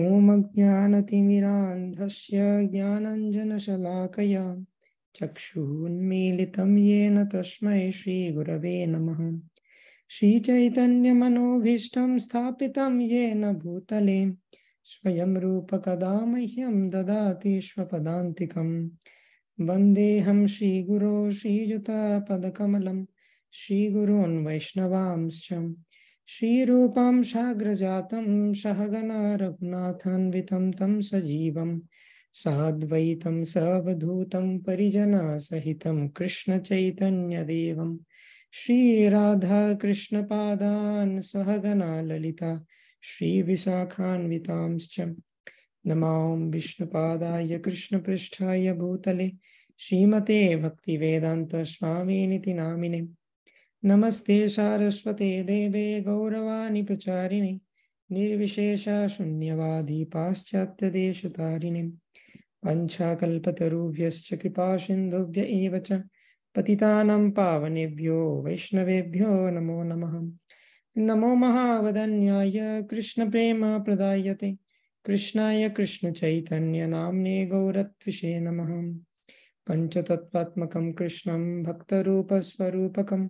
ॐ ज्ञानतिमिरान्धस्य ज्ञानञ्जनशलाकया चक्षुन्मीलितं येन तस्मै श्रीगुरवे नमः श्रीचैतन्यमनोभीष्टं स्थापितं येन भूतले स्वयं रूपकदा मह्यं ददाति स्वपदान्तिकं वन्देऽहं श्रीगुरो श्रीयुतपदकमलं श्रीगुरोन् वैष्णवांश्च श्रीरूपं शाग्रजातं सहगना रघुनाथान्वितं तं सजीवं साद्वैतं सवधूतं परिजनासहितं कृष्णचैतन्यदेवं श्रीराधाकृष्णपादान् सहगना ललिता श्रीविशाखान्वितांश्च नमां विष्णुपादाय कृष्णपृष्ठाय भूतले श्रीमते भक्तिवेदान्तस्वामीनिति नामिने नमस्ते सारस्वते देवे गौरवाणी प्रचारिणे निर्विशेषा शून्यवादी पाश्चात्यदेशतारिणे कृपा कृपासिन्धुभ्य एव च पतितानां पावनेभ्यो वैष्णवेभ्यो नमो नमः नमो महावदन्याय कृष्णप्रेम प्रदायते कृष्णाय कृष्णचैतन्यनाम्ने गौरत्विषे नमः पञ्चतत्त्वात्मकं कृष्णं भक्तरूपस्वरूपकम्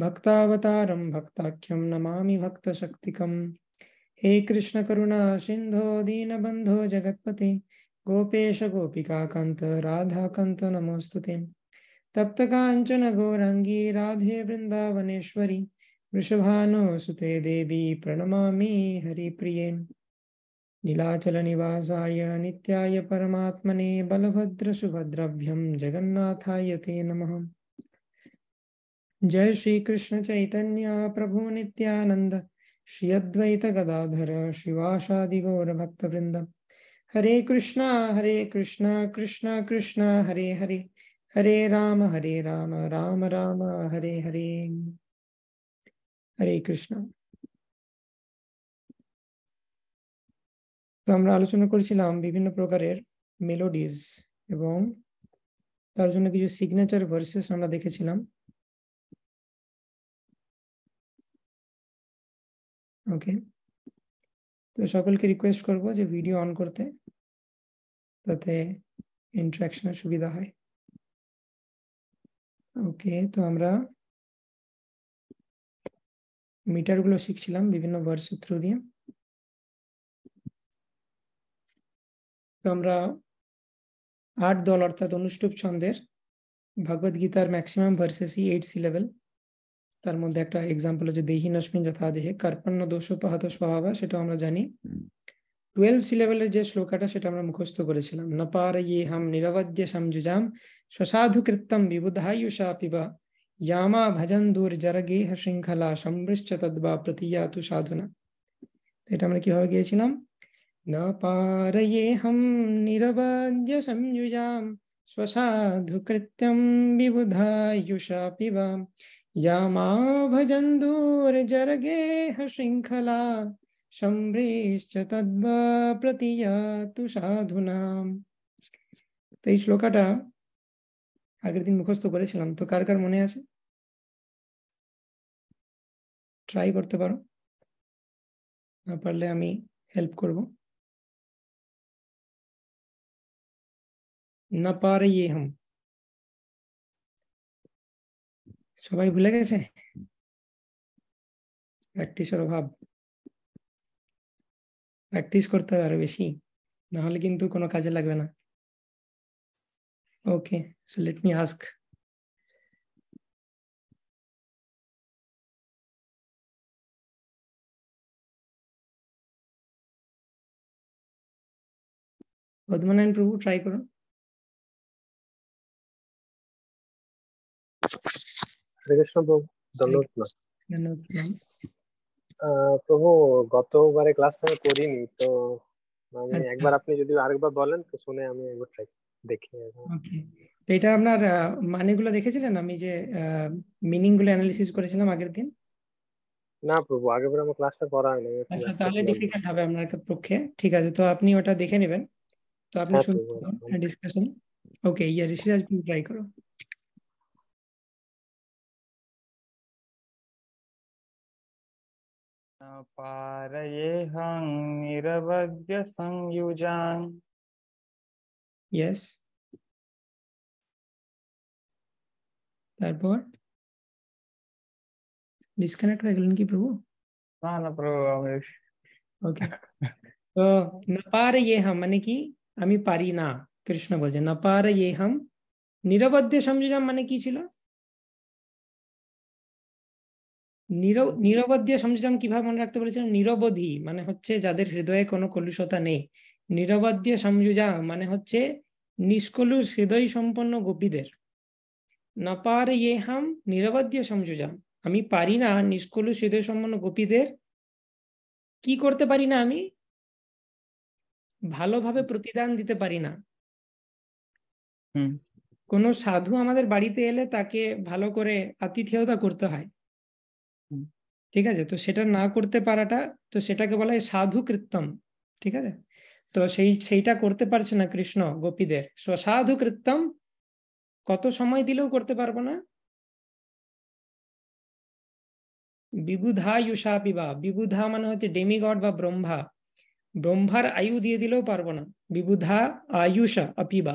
भक्तावतारं भक्ताख्यं नमामि भक्तशक्तिकम् हे सिंधो दीन बंधो जगत्पते गोपेश गोपिका कंत राधाकान्त नमोऽस्तु ते तप्तकाञ्चनगौराङ्गी राधे वृषभानो सुते देवी प्रणमामि नीलाचल निवासाय नित्याय परमात्मने सुभद्रभ्यम जगन्नाथाय ते नमः জয় শ্রী কৃষ্ণ চৈতন্য প্রভু নিত্যানন্দ শ্রীদ্বৈত গদাধর শিবাষা দিগোর ভক্তবৃন্দ হরে কৃষ্ণ হরে কৃষ্ণ কৃষ্ণ কৃষ্ণ হরে হরে হরে রাম হরে রাম রাম রাম হরে হরে হরে কৃষ্ণ আমরা আলোচনা করেছিলাম বিভিন্ন প্রকারের মেলোডিস এবং তার জন্য কিছু সিগনেচার ভার্সেস আমরা দেখেছিলাম ওকে তো সকলকে রিকোয়েস্ট করব যে ভিডিও অন করতে তাতে ইন্টারাকশনের সুবিধা হয় ওকে তো আমরা মিটারগুলো শিখছিলাম বিভিন্ন ভার্স সূত্র দিয়ে তো আমরা আট দল অর্থাৎ অনুষ্ঠুপ ছন্দের ভগবদ্গীতার গীতার ম্যাক্সিমাম ভার্সেসই এইট লেভেল তার মধ্যে একটা एग्जांपल है जो देहि नश्मि यथादि है करपण दोषोपहत स्वभाव সেটা আমরা জানি 12 সিলেবলের যে শ্লোকটা সেটা আমরা মুখস্থ করেছিলাম নপারয়েহম নিরবদ্য সংযজাম স্বসাধুকৃতম বিবুধায়ুષાপিবা 야মা ভজন দূর জারগীহ শিংখলা শমৃছতদ্বা প্রতিয়াতু সাধুনা এটা আমরা কি ভাবে গেছিলাম নপারয়েহম নিরবদ্য সংযজাম স্বসাধুকৃতম বিবুধায়ুષાপিবা या मा भजन्दूर्जर्गेह शृङ्खला शम्भ्रीश्च तद्वप्रतियातु সাধুনাম তো এই শ্লোকাটা আগের দিন মুখস্থ করেছিলাম তো কার কার মনে আছে ট্রাই করতে পারো না পারলে আমি হেল্প করব না পারে হাম সবাই ভুলে গেছে প্র্যাকটিসের অভাব প্র্যাকটিস করতে হবে আরো বেশি না হলে কিন্তু কোনো কাজে লাগবে না okay so let me ask Padmanayan Prabhu try করুন শ্রীকৃষ্ণ ah, প্রভু গতবারে ক্লাসটা আমি করিনি তো মানে আচ্ছা। একবার আপনি যদি আরেকবার বলেন তো শুনে আমি একবার ট্রাই দেখি তো এটা আপনার মানেগুলো দেখেছিলেন আমি যে মিনিং গুলো অ্যানালিসিস করেছিলাম আগের দিন না প্রভু আগেবার আমার ক্লাসটা করা হয়নি আচ্ছা তাহলে ডিফিকাল্ট হবে আপনার পক্ষে ঠিক আছে তো আপনি ওটা দেখে নেবেন তো আপনি শুনুন discussion okay yeah Rishiraj try করো पारयेहं निरवग्य संयुजान यस डिस्कनेक्ट हो गेलन की प्रभु ना ना प्रभु ओके तो नपार ये हम माने की আমি পারি না কৃষ্ণ বলছে না পার ইহম নিরবধ্য সংযোজন মানে কি ছিল নিরব নিরবধ দিয়ে কিভাবে মনে রাখতে বলেছেন নিরবধি মানে হচ্ছে যাদের হৃদয়ে কোনো কলুষতা নেই নিরবধ দিয়ে মানে হচ্ছে নিষ্কলুষ হৃদয় সম্পন্ন গোপীদের না পারে ইয়ে হাম আমি পারি না নিষ্কলুষ হৃদয় সম্পন্ন গোপীদের কি করতে পারি না আমি ভালোভাবে প্রতিদান দিতে পারি না কোন সাধু আমাদের বাড়িতে এলে তাকে ভালো করে আতিথেয়তা করতে হয় ঠিক আছে তো সেটা না করতে পারাটা তো সেটাকে বলা হয় সাধু কৃত্তম ঠিক আছে তো সেই সেইটা করতে পারছে না কৃষ্ণ গোপীদের সাধু কৃত্তম কত সময় দিলেও করতে পারবো না বিবুধায়ুষা পিবা বিবুধা মানে হচ্ছে ডেমিগড বা ব্রহ্মা ব্রহ্মার আয়ু দিয়ে দিলেও পারবো না বিবুধা আয়ুষা অপিবা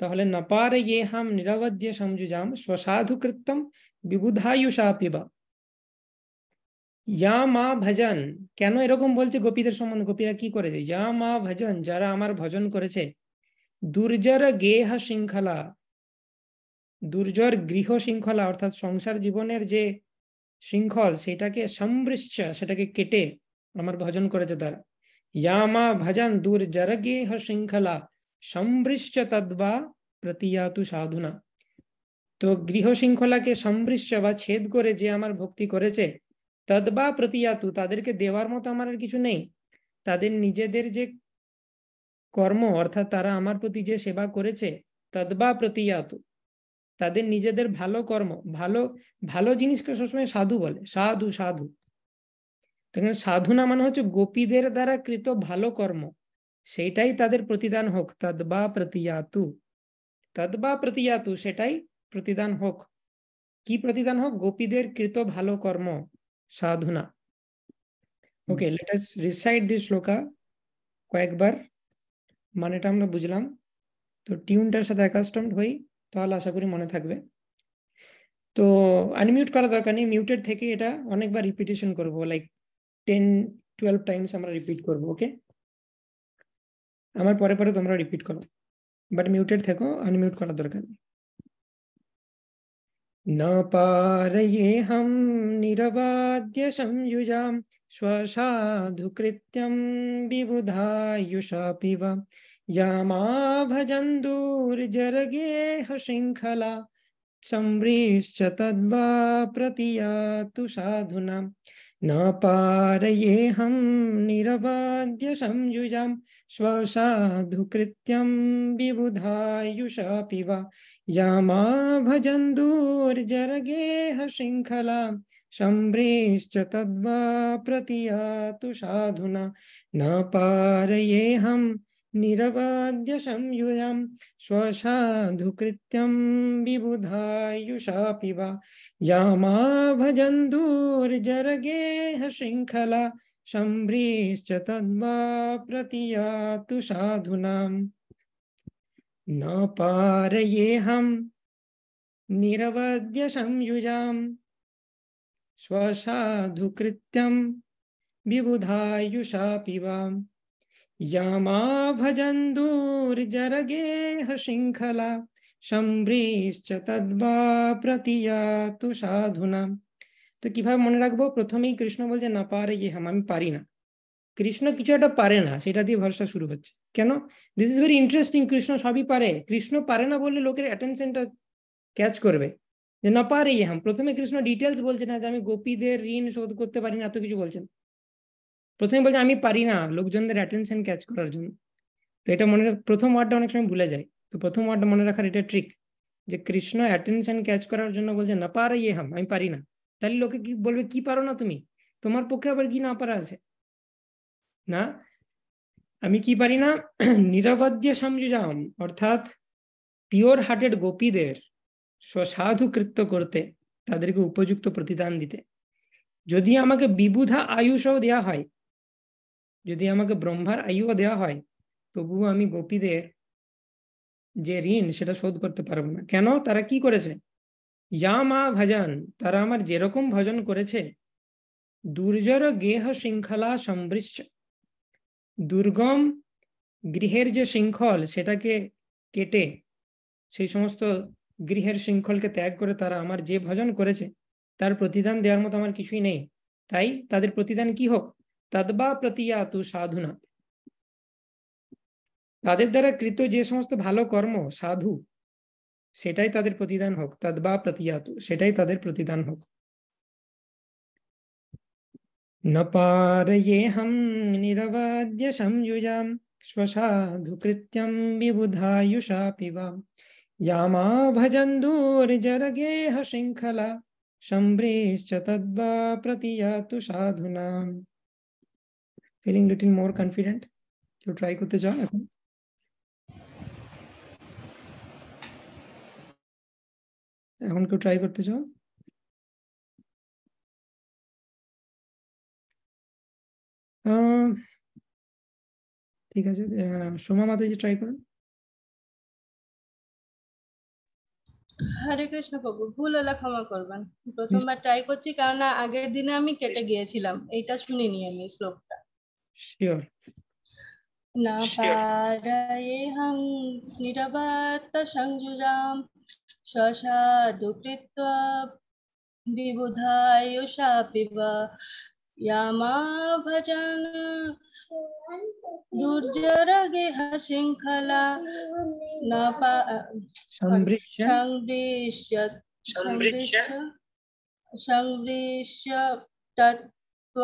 তাহলে নপার ইয়ে হাম নিরবধ্য সমজুজাম স্বসাধু কৃত্তম বিবুধায়ুষা পিবা যা মা ভজন কেন এরকম বলছে গোপীদের সম্বন্ধে গোপীরা কি করেছে যা মা ভজন যারা আমার ভজন করেছে দুর্জর গেহ শৃঙ্খলা দুর্জর গৃহ শৃঙ্খলা অর্থাৎ সংসার জীবনের যে শৃঙ্খল সেটাকে সম্বৃষ্টা সেটাকে কেটে আমার ভজন করেছে তারা যা মা ভজন দুর্জর গেহ শৃঙ্খলা সম্বৃষ্ট তদ্বা প্রতিয়াতু সাধুনা তো গৃহ শৃঙ্খলাকে সম্বৃষ্ট বা ছেদ করে যে আমার ভক্তি করেছে তদবা প্রতিয়াতু তাদেরকে দেওয়ার মতো আমার আর কিছু নেই তাদের নিজেদের যে কর্ম অর্থাৎ তারা আমার প্রতি যে সেবা করেছে তদবা প্রতিয়াতু তাদের নিজেদের ভালো কর্ম ভালো ভালো জিনিসকে সবসময় সাধু বলে সাধু সাধু সাধু না মানে হচ্ছে গোপীদের দ্বারা কৃত ভালো কর্ম সেইটাই তাদের প্রতিদান হোক তদবা প্রতিয়াতু তদবা প্রতিয়াতু সেটাই প্রতিদান হোক কি প্রতিদান হোক গোপীদের কৃত ভালো কর্ম সাধুনা okay let us recite this shloka কয়েকবার মানেটা আমরা বুঝলাম তো টিউনটার সাথে অ্যাকাস্টমড হই তাহলে আশা করি মনে থাকবে তো আনমিউট করা দরকার নেই মিউটেড থেকে এটা অনেকবার রিপিটেশন করব লাইক টেন টুয়েলভ টাইমস আমরা রিপিট করব ওকে আমার পরে পরে তোমরা রিপিট করো বাট মিউটেড থেকো আনমিউট করা দরকার নেই न पारये हम निरवाद्य संयुजा कृत्यम स्वसाधुकृत्यं पिब वा यामा भजन्दूर्जरगेह शृङ्खला संव्रीश्च तद्वा प्रतियातु साधुना न हम निरवाद्य संयुजा संयुजां कृत्यम विबुधायुषापि वा यामा भजन्दूर्जरगेह शृंखला शम्भ्रीश्च तद्वा प्रतियातु साधुना न हम निरवाद्य संयुयां स्वसाधुकृत्यं पिवा वा यामा भजन्दूर्जरगेह शृङ्खला शम्भ्रीश्च तद्वा प्रतियातु साधुना না পারায়ে হাম নিরবদ্য শম যজাম শ্বশা ধুকৃত্যম বিভুধায়ুษา পিวาม 야মা ভজন্দূর জারগে হ শিংখলা শম্রীশ্চ তদ্বা প্রত্যাতু সাধুনা তো কিভাবে মনে রাখব প্রথমেই কৃষ্ণ বল যে না পারে এ হাম আমি পারি না কৃষ্ণ কিছু একটা পারে না সেটা দিয়ে ভরসা শুরু হচ্ছে কেন this is very interesting Krishna সবই পারে কৃষ্ণ পারে না বললে লোকের অ্যাটেনশনটা ক্যাচ করবে যে না পারে ইয়ে হাম প্রথমে কৃষ্ণ ডিটেলস বলছে না যে আমি গোপীদের ঋণ শোধ করতে পারি না এত কিছু বলছেন প্রথমে বলছে আমি পারি না লোকজনদের অ্যাটেনশন ক্যাচ করার জন্য তো এটা মনে প্রথম ওয়ার্ডটা অনেক সময় ভুলে যায় তো প্রথম ওয়ার্ডটা মনে রাখার এটা ট্রিক যে কৃষ্ণ অ্যাটেনশন ক্যাচ করার জন্য বলছে না পারে ইয়ে হাম আমি পারি না তাহলে লোকে কি বলবে কি পারো না তুমি তোমার পক্ষে আবার কি না পারা আছে না আমি কি পারি না নিরবদ্য সংযুজাম অর্থাৎ পিওর হার্টেড গোপীদের স্বসাধু কৃত্য করতে তাদেরকে উপযুক্ত প্রতিদান দিতে যদি আমাকে বিবুধা আয়ুষও দেয়া হয় যদি আমাকে ব্রহ্মার আয়ুও দেয়া হয় তবুও আমি গোপীদের যে ঋণ সেটা শোধ করতে পারবো না কেন তারা কি করেছে যা মা ভজন তারা আমার যেরকম ভজন করেছে দুর্জর গেহ শৃঙ্খলা সমৃষ্ট দুর্গম গৃহের যে শৃঙ্খল সেটাকে কেটে সেই সমস্ত গৃহের শৃঙ্খলকে ত্যাগ করে তারা আমার যে ভজন করেছে তার প্রতিদান দেওয়ার মতো আমার কিছুই নেই তাই তাদের প্রতিদান কি হোক তদবা প্রতিয়াতু সাধুনা তাদের দ্বারা কৃত যে সমস্ত ভালো কর্ম সাধু সেটাই তাদের প্রতিদান হোক তদবা প্রতিয়াতু সেটাই তাদের প্রতিদান হোক न पारये हम निरवाद्य संयुजां श्वसाधुकृत्यं विबुधायुषापि वा यामा भजन्दूर्जरगेह शृङ्खला संब्रीश्च तद्वा प्रतियातु साधुना फीलिंग लिटिल मोर कॉन्फिडेंट तो ट्राई करते जाओ এখন এখন क्यों ट्राई करते जाओ ঠিক আছে সোমা মাতাজি ট্রাই করুন হরে কৃষ্ণ বাবু ভুল হলে ক্ষমা করবেন প্রথমবার ট্রাই করছি কারণ আগের দিনে আমি কেটে গিয়েছিলাম এইটা শুনিনি আমি শ্লোকটা শিওর না পারায়ে হং নিরবাত সংযুজাম শশাদু কৃত্বা বিবুধায়ুষা পিবা यामा भजन दुर्जर गेह श्रृंखला तत्व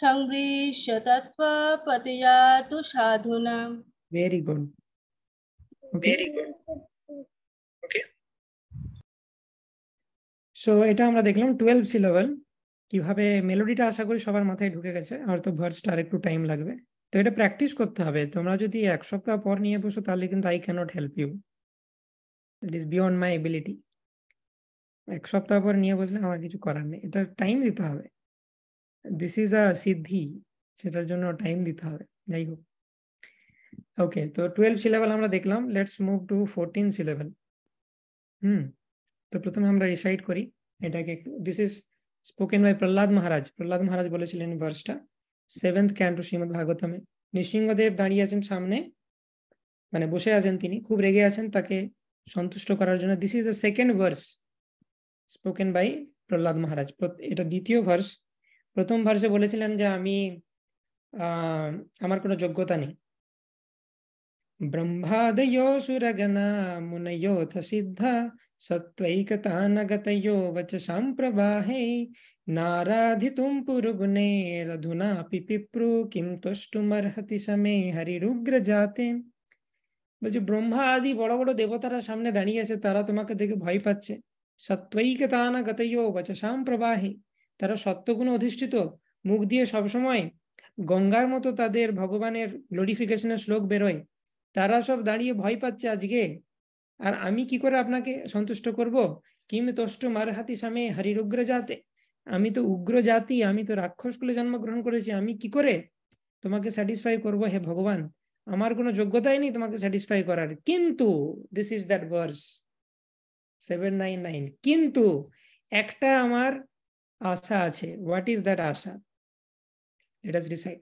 संवृश्य तत्व पतिया तो साधुना वेरी गुड वेरी गुड এটা আমরা দেখলাম 12 সিলেবল কিভাবে মেলোডিটা আশা করি সবার মাথায় ঢুকে গেছে হয়তো ভার্সটা আর একটু টাইম লাগবে তো এটা প্র্যাকটিস করতে হবে তোমরা যদি এক সপ্তাহ পর নিয়ে বসো তাহলে কিন্তু I cannot help you it is beyond my ability এক সপ্তাহ পর নিয়ে বসলে আমার কিছু করার নেই এটা টাইম দিতে হবে দিস ইজ আ সিদ্ধি সেটার জন্য টাইম দিতে হবে যাই হোক ওকে তো টুয়েলভ সিলেবেল আমরা দেখলাম let's move to fourteen syllable hmm তো প্রথমে আমরা ডিসাইড করি এটাকে this is spoken by Prahlad Maharaj Prahlad Maharaj বলেছিলেন ভার্সটা সেভেন্থ ক্যান্টো শ্রীমদ ভাগবতমে নৃসিংহদেব দাঁড়িয়ে আছেন সামনে মানে বসে আছেন তিনি খুব রেগে আছেন তাকে সন্তুষ্ট করার জন্য this is the second verse spoken by Prahlad Maharaj এটা দ্বিতীয় ভার্স প্রথম ভার্সে বলেছিলেন যে আমি আমার কোনো যোগ্যতা নেই ब्रह्मादयो सुरगना मुनयोऽथ सिद्ध सत्त्वैकतानगतयो वचसां प्रवाहे नाराधितुं पुरुगुणेरधुनापि पिप्रो किं তুষ্টুমর্হতি সমে হরিরুগ্র জাতে বলছে ব্রহ্মা আদি বড় বড় দেবতারা সামনে দাঁড়িয়ে আছে তারা তোমাকে দেখে ভয় পাচ্ছে সত্ত্বৈকতানা গতয় বচসাম প্রবাহে তারা সত্যগুণ অধিষ্ঠিত মুখ দিয়ে সবসময় গঙ্গার মতো তাদের ভগবানের গ্লোরিফিকেশনের শ্লোক বেরোয় তারা সব দাঁড়িয়ে ভয় পাচ্ছে আজকে আর আমি কি করে আপনাকে সন্তুষ্ট করব কিম মার মারহাতি সামে হরিরুগ্র জাতে আমি তো উগ্র জাতি আমি তো রাক্ষস কুলে জন্মগ্রহণ করেছি আমি কি করে তোমাকে স্যাটিসফাই করব হে ভগবান আমার কোনো যোগ্যতাই নেই তোমাকে স্যাটিসফাই করার কিন্তু this is that verse seven nine nine কিন্তু একটা আমার আশা আছে হোয়াট ইজ দ্যাট আশা লেট আস ডিসাইড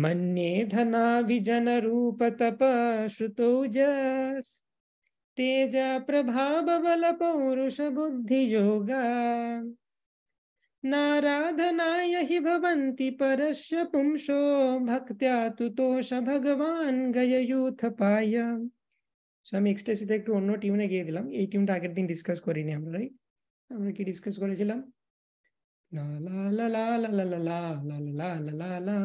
मन्ये धनाभिजनरूपतपश्रुतौजस् तेजप्रभावबलपौरुषबुद्धियोगा नाराधनाय हि भवन्ति परस्य पुंसो भक्त्या तुतोष भगवान् गययूथपाय সো আমি এক্সট্রেসি একটু অন্য টিউনে গিয়ে দিলাম এই টিউনটা আগের দিন ডিসকাস করিনি আমরা রাইট আমরা কি ডিসকাস করেছিলাম লা লা লা লা লা লা লা লা লা লা লা লা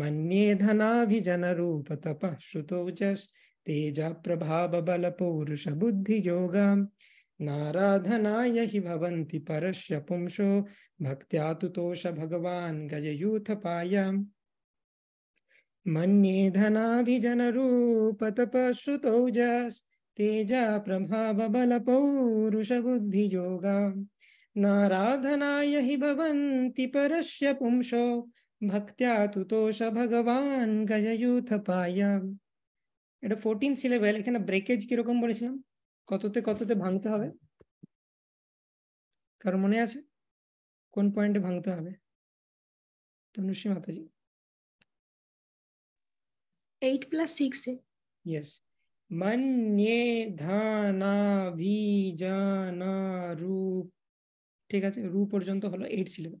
मन्ये धनाभिजनरूपतपः श्रुतौजस्तेजप्रभाबबलपौरुषबुद्धियोगाम् नाराधनाय हि भवन्ति परस्य पुंसो भक्त्या तुतोष भगवान् गजयूथ गजयूथपायाम् मन्ये धनाभिजनरूपतपश्रुतौजस्तेजा प्रभावबलपौरुषबुद्धियोगाम् नाराधनाय हि भवन्ति परस्य पुंसो ভক্ত্যা তুতোষ ভগবান গজয়ুথ পায়াম এটা ফোরটিন সিলেবেল এখানে ব্রেকেজ কিরকম বলেছিলাম কততে কততে ভাঙতে হবে কার মনে আছে কোন পয়েন্টে ভাঙতে হবে Tanushree Mataji eight plus six yes মন্যে ধানা ভিজানা রূপ ঠিক আছে রূপ পর্যন্ত হলো এইট সিলেবেল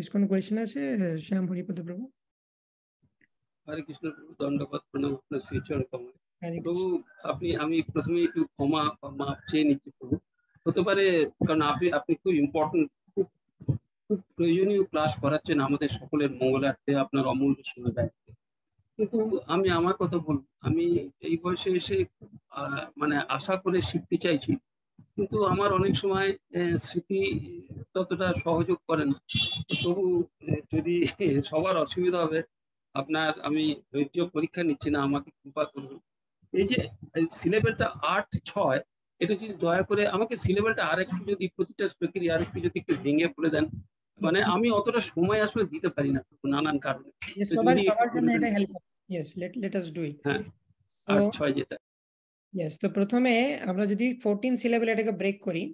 ইসকন কোয়েশ্চেন আছে শ্যাম হরিপদ প্রভু হরে কৃষ্ণ প্রভু দণ্ডবাদ প্রণাম আপনার কমলে প্রভু আপনি আমি প্রথমে একটু ক্ষমা মাপ চেয়ে নিচ্ছি প্রভু হতে পারে কারণ আপনি আপনি খুব ইম্পর্টেন্ট খুব খুব প্রয়োজনীয় ক্লাস করাচ্ছেন আমাদের সকলের মঙ্গলার্থে আপনার অমূল্য সময় দেয় কিন্তু আমি আমার কথা বলব আমি এই বয়সে এসে মানে আশা করে শিখতে চাইছি কিন্তু আমার অনেক সময় স্মৃতি ততটা সহযোগ করে না তবু যদি সবার অসুবিধা হবে আপনার আমি ধৈর্য পরীক্ষা নিচ্ছি না আমাকে কৃপা করুন এই যে সিলেবেলটা আট ছয় এটা যদি দয়া করে আমাকে সিলেবেলটা আরেকটু যদি প্রতিটা প্রক্রিয়া আরেকটু যদি একটু ভেঙে পড়ে দেন মানে আমি অতটা সময় আসলে দিতে পারি না নানান কারণে সবার জন্য এটা help yes let let us do it হ্যাঁ আট ছয় যেটা ইয়েস তো প্রথমে আমরা যদি ফোরটিন সিলেবেল এটাকে ব্রেক করি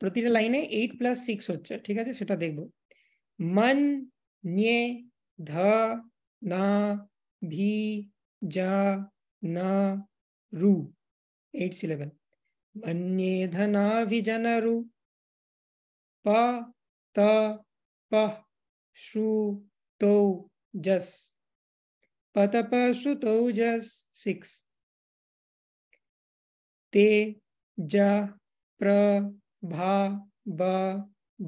প্রতিটা লাইনে এইট প্লাস সিক্স হচ্ছে ঠিক আছে সেটা দেখব মন নিয়ে ध ना भी जा ना रू एट सिलेबल मन्ये धना विजन रु प त प श्रु तो जस पत पशु तो जस सिक्स ते ज प्र भा ब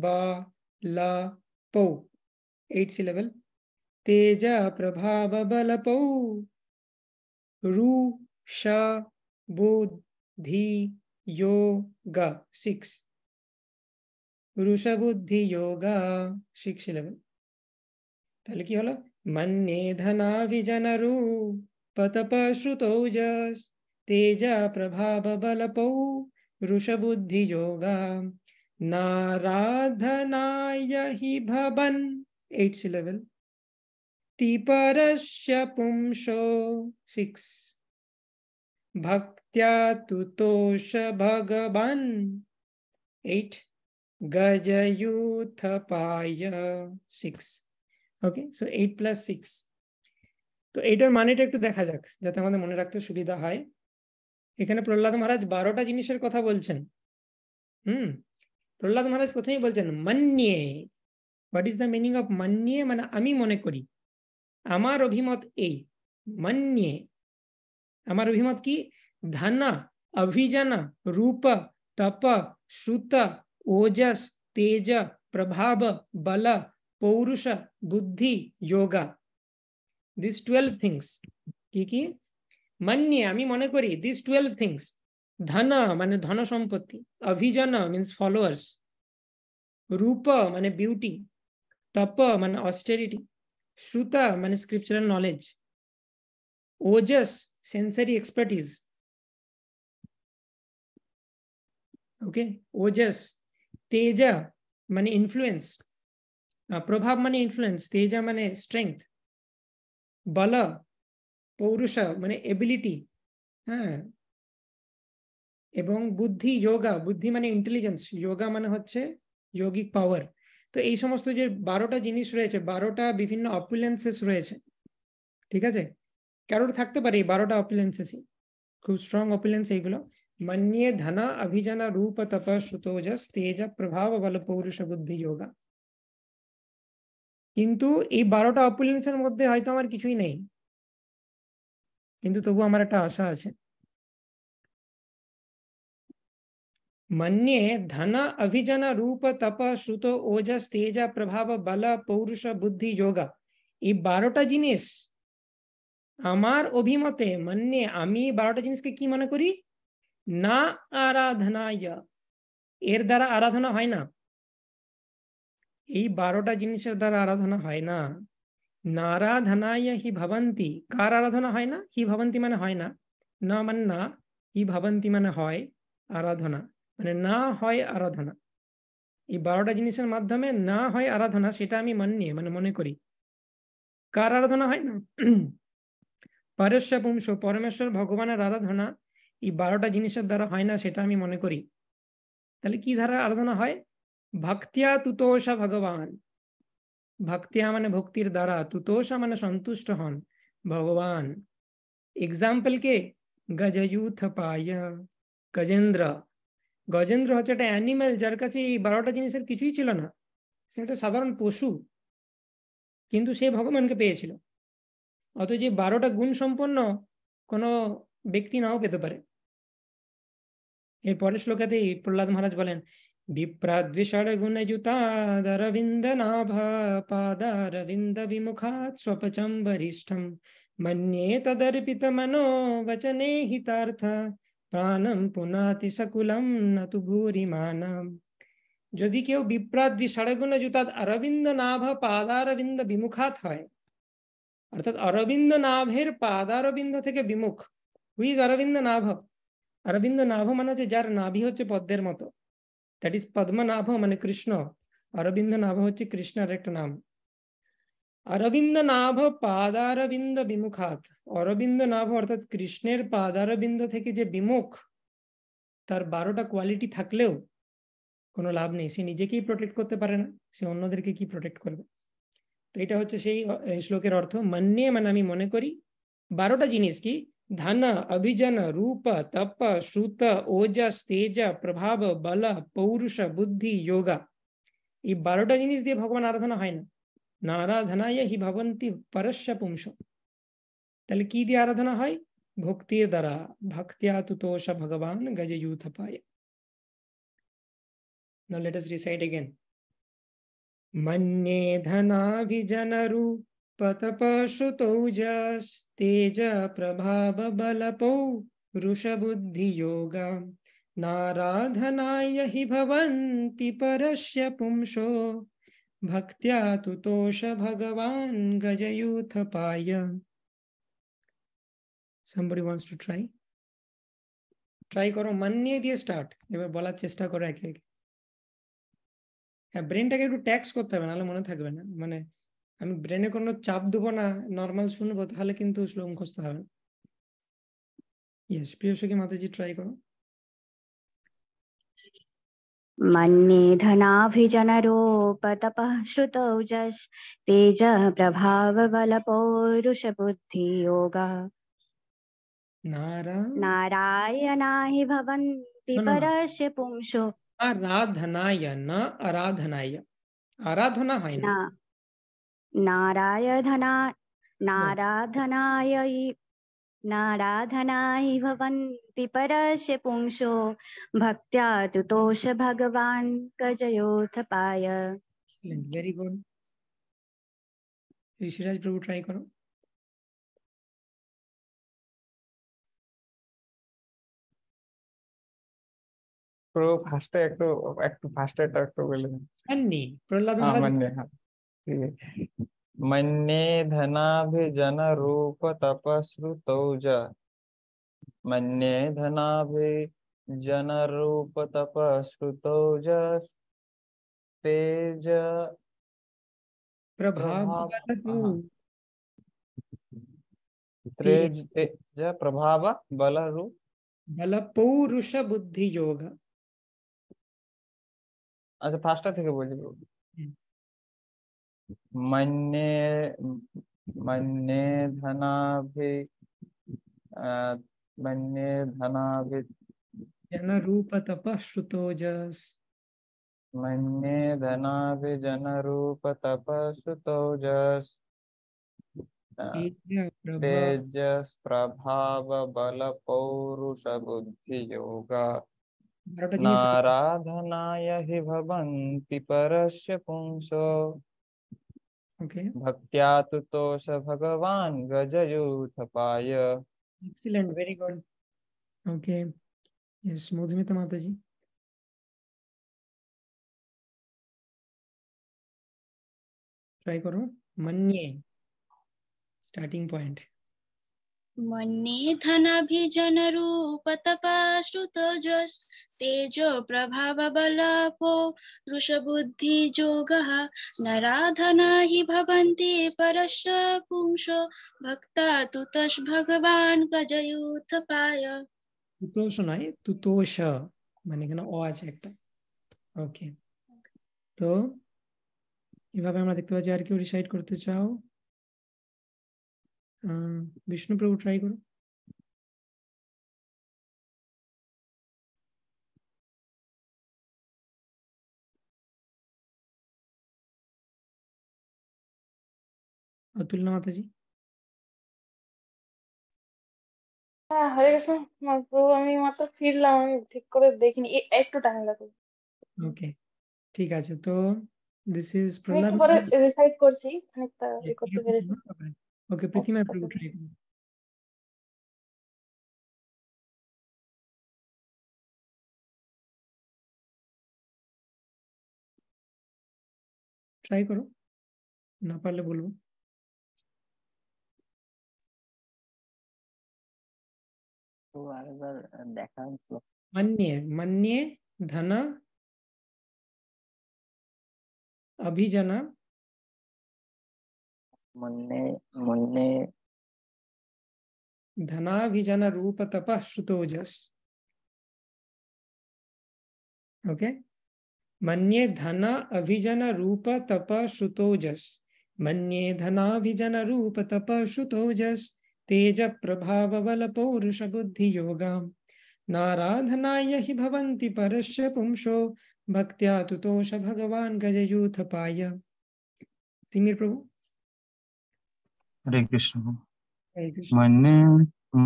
ब ल पौ एट सिलेबल तेज प्रभाव बल पौ रु श बुद्धि योग सिक्स ऋषबुद्धि योग सिक्स सिलेबल তাহলে কি হলো মন্যে ধনা বিজনরু পতপ শ্রুতৌজস तेजप्रभाबलपौ ऋषबुद्धियोगा नाराधनाय हि भवन् एट सिलेबल तिपरस्य पुंसो सिक्स भक्त्या तुतोष भगवान् एट गजयूथपाय six okay so eight plus six তো এইটার মানেটা একটু দেখা যাক যাতে আমাদের মনে রাখতে সুবিধা হয় এখানে প্রলাদ মহারাজ 12টা জিনিসের কথা বলছেন হুম প্রলাদ মহারাজ প্রথমে বলছেন মান্যে what is the meaning of মান্যে মানে আমি মনে করি আমার অভিমত এই মান্যে আমার অভিমত কি ধন অভিজন রূপ তপ সূত্র ওজস তেজ প্রভাব বল পৌরুষ বুদ্ধি যোগা দিস 12 থিংস কি কি मानी मन करी दिस टुएल्व थिंगस धन मान धन सम्पत्ति अभिजन मीन्स फलोअर्स रूप मान ब्यूटी तप मान अस्टेरिटी श्रुत मान स्क्रिप्चरल नलेज ओजस सेंसरी एक्सपर्टीज ओके ओजस तेज मान इनफ्लुएंस प्रभाव मान इनफ्लुएंस तेज मान स्ट्रेंथ बल পৌরুষ মানে এবিলিটি হ্যাঁ এবং বুদ্ধি যোগা বুদ্ধি মানে ইন্টেলিজেন্স যোগা মানে হচ্ছে যৌগিক পাওয়ার তো এই সমস্ত যে বারোটা জিনিস রয়েছে বারোটা বিভিন্ন অপুলেন্সেস রয়েছে ঠিক আছে কারোর থাকতে পারে এই বারোটা অপুলেন্সেসই খুব স্ট্রং অপুলেন্স এইগুলো মান্যে ধনা অভিজানা রূপ তপ শ্রুতোজস তেজ প্রভাব বল পৌরুষ বুদ্ধি যোগা কিন্তু এই বারোটা অপুলেন্সের মধ্যে হয়তো আমার কিছুই নেই কিন্তু তবু আমার একটা আশা আছে মান্য ধন অভিজন রূপ তপ श्रुत ओज तेज प्रभाव बल পৌরুষ বুদ্ধি যোগ এই 12টা জিনিস আমার অভিমতে মান্য আমি 12টা জিনিসকে কি মানা করি না ആരാധनय এর দ্বারা आराधना হয় না এই 12টা জিনিসের দ্বারা आराधना হয় না নারাধনায় হি ভবন্তি কার আরাধনা হয় না হি ভবন্তি মানে হয় না না মানে না হি ভবন্তি মানে হয় আরাধনা মানে না হয় আরাধনা এই বারোটা জিনিসের মাধ্যমে না হয় আরাধনা সেটা আমি মান নিয়ে মানে মনে করি কার আরাধনা হয় না পারস্য পুংস পরমেশ্বর ভগবানের আরাধনা এই বারোটা জিনিসের দ্বারা হয় না সেটা আমি মনে করি তাহলে কি ধারা আরাধনা হয় ভক্তিয়া তুতোষা ভগবান ভক্তিয়া মানে ভক্তির দ্বারা তুতোষা মানে সন্তুষ্ট হন ভগবান এক্সাম্পল কে পায় গজেন্দ্র গজেন্দ্র হচ্ছে একটা অ্যানিমেল যার কাছে এই বারোটা জিনিসের কিছুই ছিল না সে একটা সাধারণ পশু কিন্তু সে ভগবানকে পেয়েছিল অত যে বারোটা গুণ সম্পন্ন কোনো ব্যক্তি নাও পেতে পারে এর পরের শ্লোকাতেই প্রহ্লাদ মহারাজ বলেন विप्राद्विषड्गुणयुतादरविन्दनाभापादारविन्दविमुखात् स्वपचं वरिष्ठं मन्ये तदर्पितमनो वचने हितार्थ प्राणं पुनाति सकुलं न নতু भूरिमानम् যদি কেউ বিপ্রাদ্বি ষড়গুণ জুতাদ অরবিন্দ নাভ পাদারবিন্দ বিমুখাত হয় অর্থাৎ অরবিন্দ নাভের পাদারবিন্দ থেকে বিমুখ হুইজ অরবিন্দ নাভ অরবিন্দ নাভ মানে হচ্ছে যার নাভি হচ্ছে পদ্মের মতো দ্যাট ইজ পদ্মনাভ মানে কৃষ্ণ অরবিন্দ নাভ হচ্ছে কৃষ্ণের একটা নাম অরবিন্দ নাভ পাদারবিন্দ বিমুখাত অরবিন্দ নাভ অর্থাৎ কৃষ্ণের পাদারবিন্দ থেকে যে বিমুখ তার বারোটা কোয়ালিটি থাকলেও কোনো লাভ নেই সে নিজেকেই প্রোটেক্ট করতে পারে না সে অন্যদেরকে কি প্রোটেক্ট করবে তো এটা হচ্ছে সেই শ্লোকের অর্থ মান্যে মানে আমি মনে করি বারোটা জিনিস কি धन अभिजन रूप तप श्रुत ओजस तेज प्रभाव बल पौरुष बुद्धि योगा बारोटा जिन दिए भगवान आराधना है ना नाराधना ही भवंती परस्य पुंस की दिए आराधना है भक्ति द्वारा भक्तिया तुतोष भगवान गजयूथ पाए लेट अस रिसाइड अगेन मन्ये धनाभिजन रूप पतपाश्रुतौजस्तेजप्रभावबलपौ रुषबुद्धियोगा नाराधनाय हि भवन्ति परस्य पुंसो भक्त्या तुतोष भगवान् गजयूथपाय somebody wants to try try করো মান দিয়ে স্টার্ট এবার বলার চেষ্টা করো একে একে হ্যাঁ ব্রেনটাকে একটু ট্যাক্স করতে হবে নাহলে মনে থাকবে না মানে আমি ব্রেনে কোনো চাপ দেবো না নর্মাল শুনবো তাহলে কিন্তু স্লো মুখস্থ হবে ইয়েস প্রিয়সখী মাতাজি ট্রাই করো मन्ये धनाभिजनरूपतपः श्रुतौ जस् तेजः प्रभावबलपौरुषबुद्धियोगः नारा नारायणा हि भवन्ति परस्य पुंसो आराधनाय न आराधनाय आराधना है ना नारायधना नाराधनाय नाराधनाय भवन्ति परस्य पुंशो भक्त्या तुतोष भगवान् कजयोथ पाय very good Rishiraj Prabhu try करो প্রভু ফার্স্টে একটু একটু ফার্স্টে একটু বলে দেন প্রহ্লাদ মহারাজ मन्ये धनाभिजन रूप तपश्रुतौजा मन्ये धनाभिजन रूप तपश्रुतौज तेज प्रभाव तेज तेज प्रभाव बल रूप बल पौरुष बुद्धि योग अच्छा फास्टा थे बोलिए मन्ये मन्ये धनाभि मन्ये धनाभि जनरूप तपश्रुतोजस् मन्ये धनाभि जनरूप नाराधनाय हि भवन्ति परस्य पुंसो Okay. Bhaktyatutosh Bhagavan Gajayothapaya. Excellent. Very good. Okay. Yes, Modhimita Mataji. Try करो मन्ये स्टार्टिंग पॉइंट मन्ये धनाभिजनरूपतपश्रुतजस् तेजो प्रभावबलपो वृषबुद्धियोगः नराधना हि भवन्ति परस्य पुंसो भक्ता तु तस् भगवान् गजयूथपाय তুতোষ নয় তুতোষ মানে এখানে অ আছে একটা ওকে তো এভাবে আমরা দেখতে পাচ্ছি আর কেউ ডিসাইড করতে চাও বিষ্ণুপ্রভু ট্রাই করো অতুলনা মাতাজি হ্যাঁ হরে কৃষ্ণ প্রভু আমি মাত্র ফিরলাম আমি ঠিক করে দেখিনি একটু টাইম লাগবে ওকে ঠিক আছে তো দিস ইজ প্রহ্লাদ রিসাইড করছি খানিকটা ইয়ে করতে পেরেছি ओके प्रीति मैं प्रूट रही हूँ ट्राई करो ना पाले बोलो तो मन्ये मन्ये धना अभिजना ಮುನ್ನೆ ಮುನ್ನೆ ಧನಾಭಿಜನ ರೂಪ ತಪ ಶ್ರುತೋಜಸ್ ओके मन्ये धन अभिजन रूप तप श्रुतोजस मन्ये धनाभिजन रूप तप श्रुतोजस तेज प्रभाव बल पौरुष बुद्धि योगाम नाराधनाय हि भवन्ति परस्य पुंशो भक्त्या तुतोष भगवान गजयूथ पाय तिमिर प्रभु हरे कृष्ण मन्ये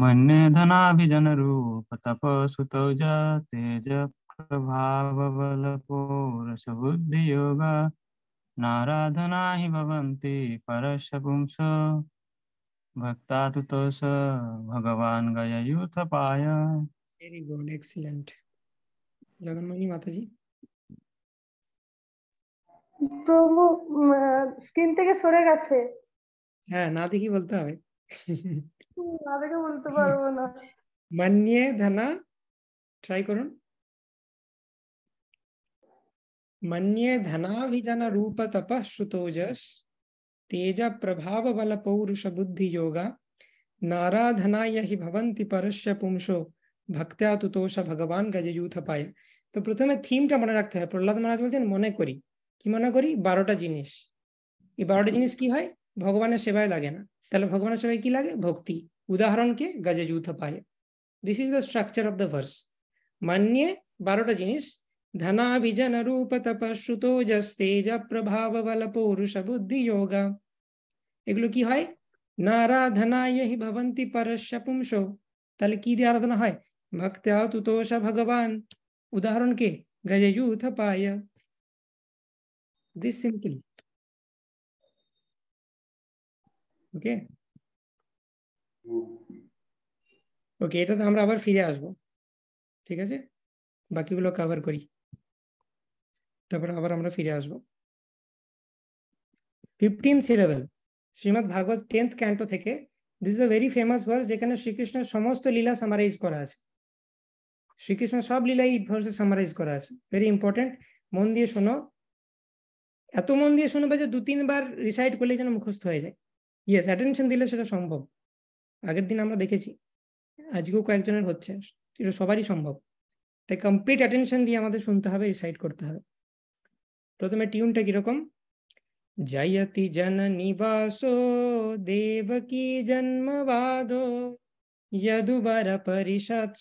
मन्ये धनाभिजन रूप तप सुतौ तेज प्रभाव बल पौरस बुद्धि योगा नाराधना हि भवन्ति परस्य पुंस भक्ता तु तो स भगवान गययूथ पाय very good excellent Jaganmani Mata ji প্রভু স্ক্রিন থেকে সরে গেছে হ্যাঁ না দেখি বলতে হবে আবেগে বলতে পারবো না মান্য্য ধনা ট্রাই করুন মান্য্য ধনাভিজন রূপতপহৃতোজস তেজ প্রভাব বল পৌরুষ বুদ্ধিযোগা нараধনা ইহি ভবಂತಿ পরস্য পুংশো ভক্ত্যাতু তোশ ভগবান গজ্যুতপায় তো প্রথমে থিমটা মনে রাখতে হয় প্রলাদ মহারাজ বলছেন মনে করি কি মনে করি 12টা জিনিস এই 12টা জিনিস কি হয় भगवान सेवाय लागे ना तो भगवान सेवे कि लागे भक्ति उदाहरण के गजेजूथ पाय this is the structure of the verse मान्य बारोटा जिन धनाभिजन रूप तपस्ुतोजस्तेज प्रभाव बल पौरुष बुद्धि योग एगल की है नारा धनाये ही भवंती परस्य पुंसो तले की दी आराधना है भक्त्या तुतोष भगवान उदाहरण के गजयूथ पाय दिस सिंपली ওকে ওকে এটাতে আমরা আবার ফিরে আসব ঠিক আছে বাকিগুলো কভার করি তারপর আবার আমরা ফিরে আসব fifteen syllable Shrimad Bhagavat tenth canto থেকে this is a very famous verse যেখানে শ্রীকৃষ্ণের সমস্ত লীলা সামারাইজ করা আছে শ্রীকৃষ্ণ সব লীলাই ভার্সে সামারাইজ করা আছে ভেরি ইম্পর্টেন্ট মন দিয়ে শোনো এত মন দিয়ে শুনবে যে দু তিনবার রিসাইড করলে যেন মুখস্থ হয়ে যায় ইয়েস অ্যাটেনশন দিলে সেটা সম্ভব আগের দিন আমরা দেখেছি আজকেও কয়েকজনের হচ্ছে এটা সবারই সম্ভব তাই কমপ্লিট অ্যাটেনশন দিয়ে আমাদের শুনতে হবে ডিসাইড করতে হবে প্রথমে টিউনটা কিরকম জয়তি জননিবাসো দেবকী জন্মবাদ যদুবর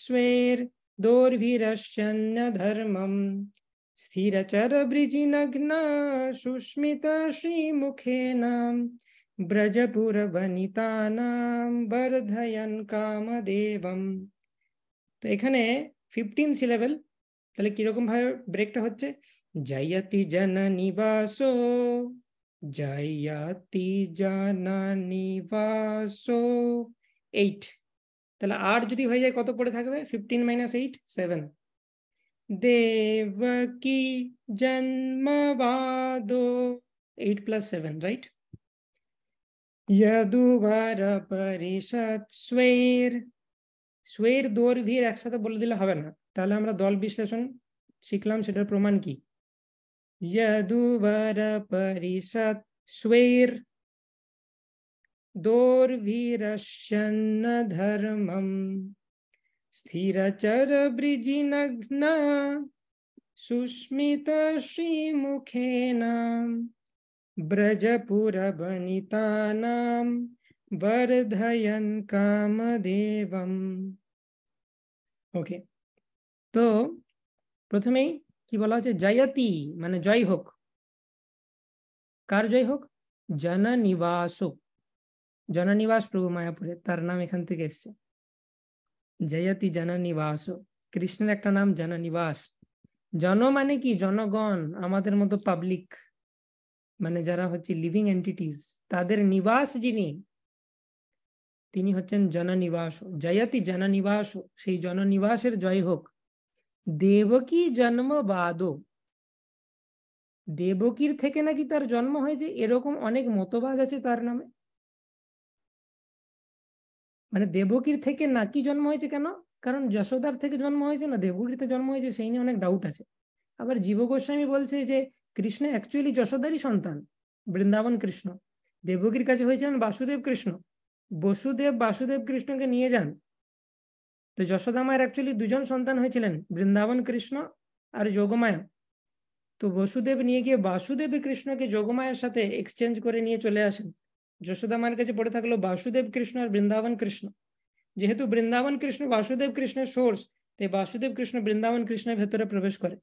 স্বের দোর্ভিরশ্যন্য ধর্মম স্থিরচর বৃজিনগ্না সুস্মিতা শ্রীমুখে নাম ব্রজপুরবনিতানাম বর্ধয়ন কামদেবম তো এখানে ফিফটিন সিলেবেল তাহলে কিরকম ভাবে ব্রেকটা হচ্ছে জয়তি জননিবাসো জয়তি জননিবাসো এইট তাহলে আর যদি হয়ে যায় কত পড়ে থাকবে ফিফটিন মাইনাস এইট সেভেন দেব কি জন্মবাদো এইট প্লাস সেভেন রাইট यदुवर পরিষদ স্বৈর স্বৈর দৈর্ঘ্যের একসাথে বলে দিলে হবে না তাহলে আমরা দল বিশ্লেষণ শিখলাম সেটার প্রমাণ কি यदुवर পরিষদ স্বৈর দৈর্ঘ্যরশন্ন ধর্মম স্থিরচর বৃজিনগ্ন সুস্মিত শ্রীমুখেনা व्रजपुरवनितानां वर्धयन् কামদেবম ওকে তো প্রথমেই কি বলা হচ্ছে জয়তি মানে জয় হোক কার জয় হোক জননিবাস জননিবাস প্রভু মায়াপুরে তার নাম এখান থেকে এসছে জয়তি জননিবাস কৃষ্ণের একটা নাম জননিবাস জন মানে কি জনগণ আমাদের মতো পাবলিক মানে যারা হচ্ছে লিভিং এন্টিটিস তাদের নিবাস যিনি তিনি হচ্ছেন জননিবাস জয়াতি জননিবাস সেই জননিবাসের জয় হোক দেবকী জন্ম বাদ দেবকীর থেকে নাকি তার জন্ম হয়েছে এরকম অনেক মতবাদ আছে তার নামে মানে দেবকীর থেকে নাকি জন্ম হয়েছে কেন কারণ যশোদার থেকে জন্ম হয়েছে না দেবকীর থেকে জন্ম হয়েছে সেই নিয়ে অনেক ডাউট আছে আবার জীব গোস্বামী বলছে যে কৃষ্ণ অ্যাকচুয়ালি যশোদারই সন্তান বৃন্দাবন কৃষ্ণ দেবকীর কাছে হয়েছিলেন বাসুদেব কৃষ্ণ বসুদেব বাসুদেব কৃষ্ণকে নিয়ে যান তো যশোদা মায়ের অ্যাকচুয়ালি দুজন সন্তান হয়েছিলেন বৃন্দাবন কৃষ্ণ আর যোগমায়া তো বসুদেব নিয়ে গিয়ে বাসুদেব কৃষ্ণকে যোগমায়ের সাথে এক্সচেঞ্জ করে নিয়ে চলে আসেন যশোদা মায়ের কাছে পড়ে থাকলো বাসুদেব কৃষ্ণ আর বৃন্দাবন কৃষ্ণ যেহেতু বৃন্দাবন কৃষ্ণ বাসুদেব কৃষ্ণের সোর্স তাই বাসুদেব কৃষ্ণ বৃন্দাবন কৃষ্ণের ভেতরে প্রবেশ করে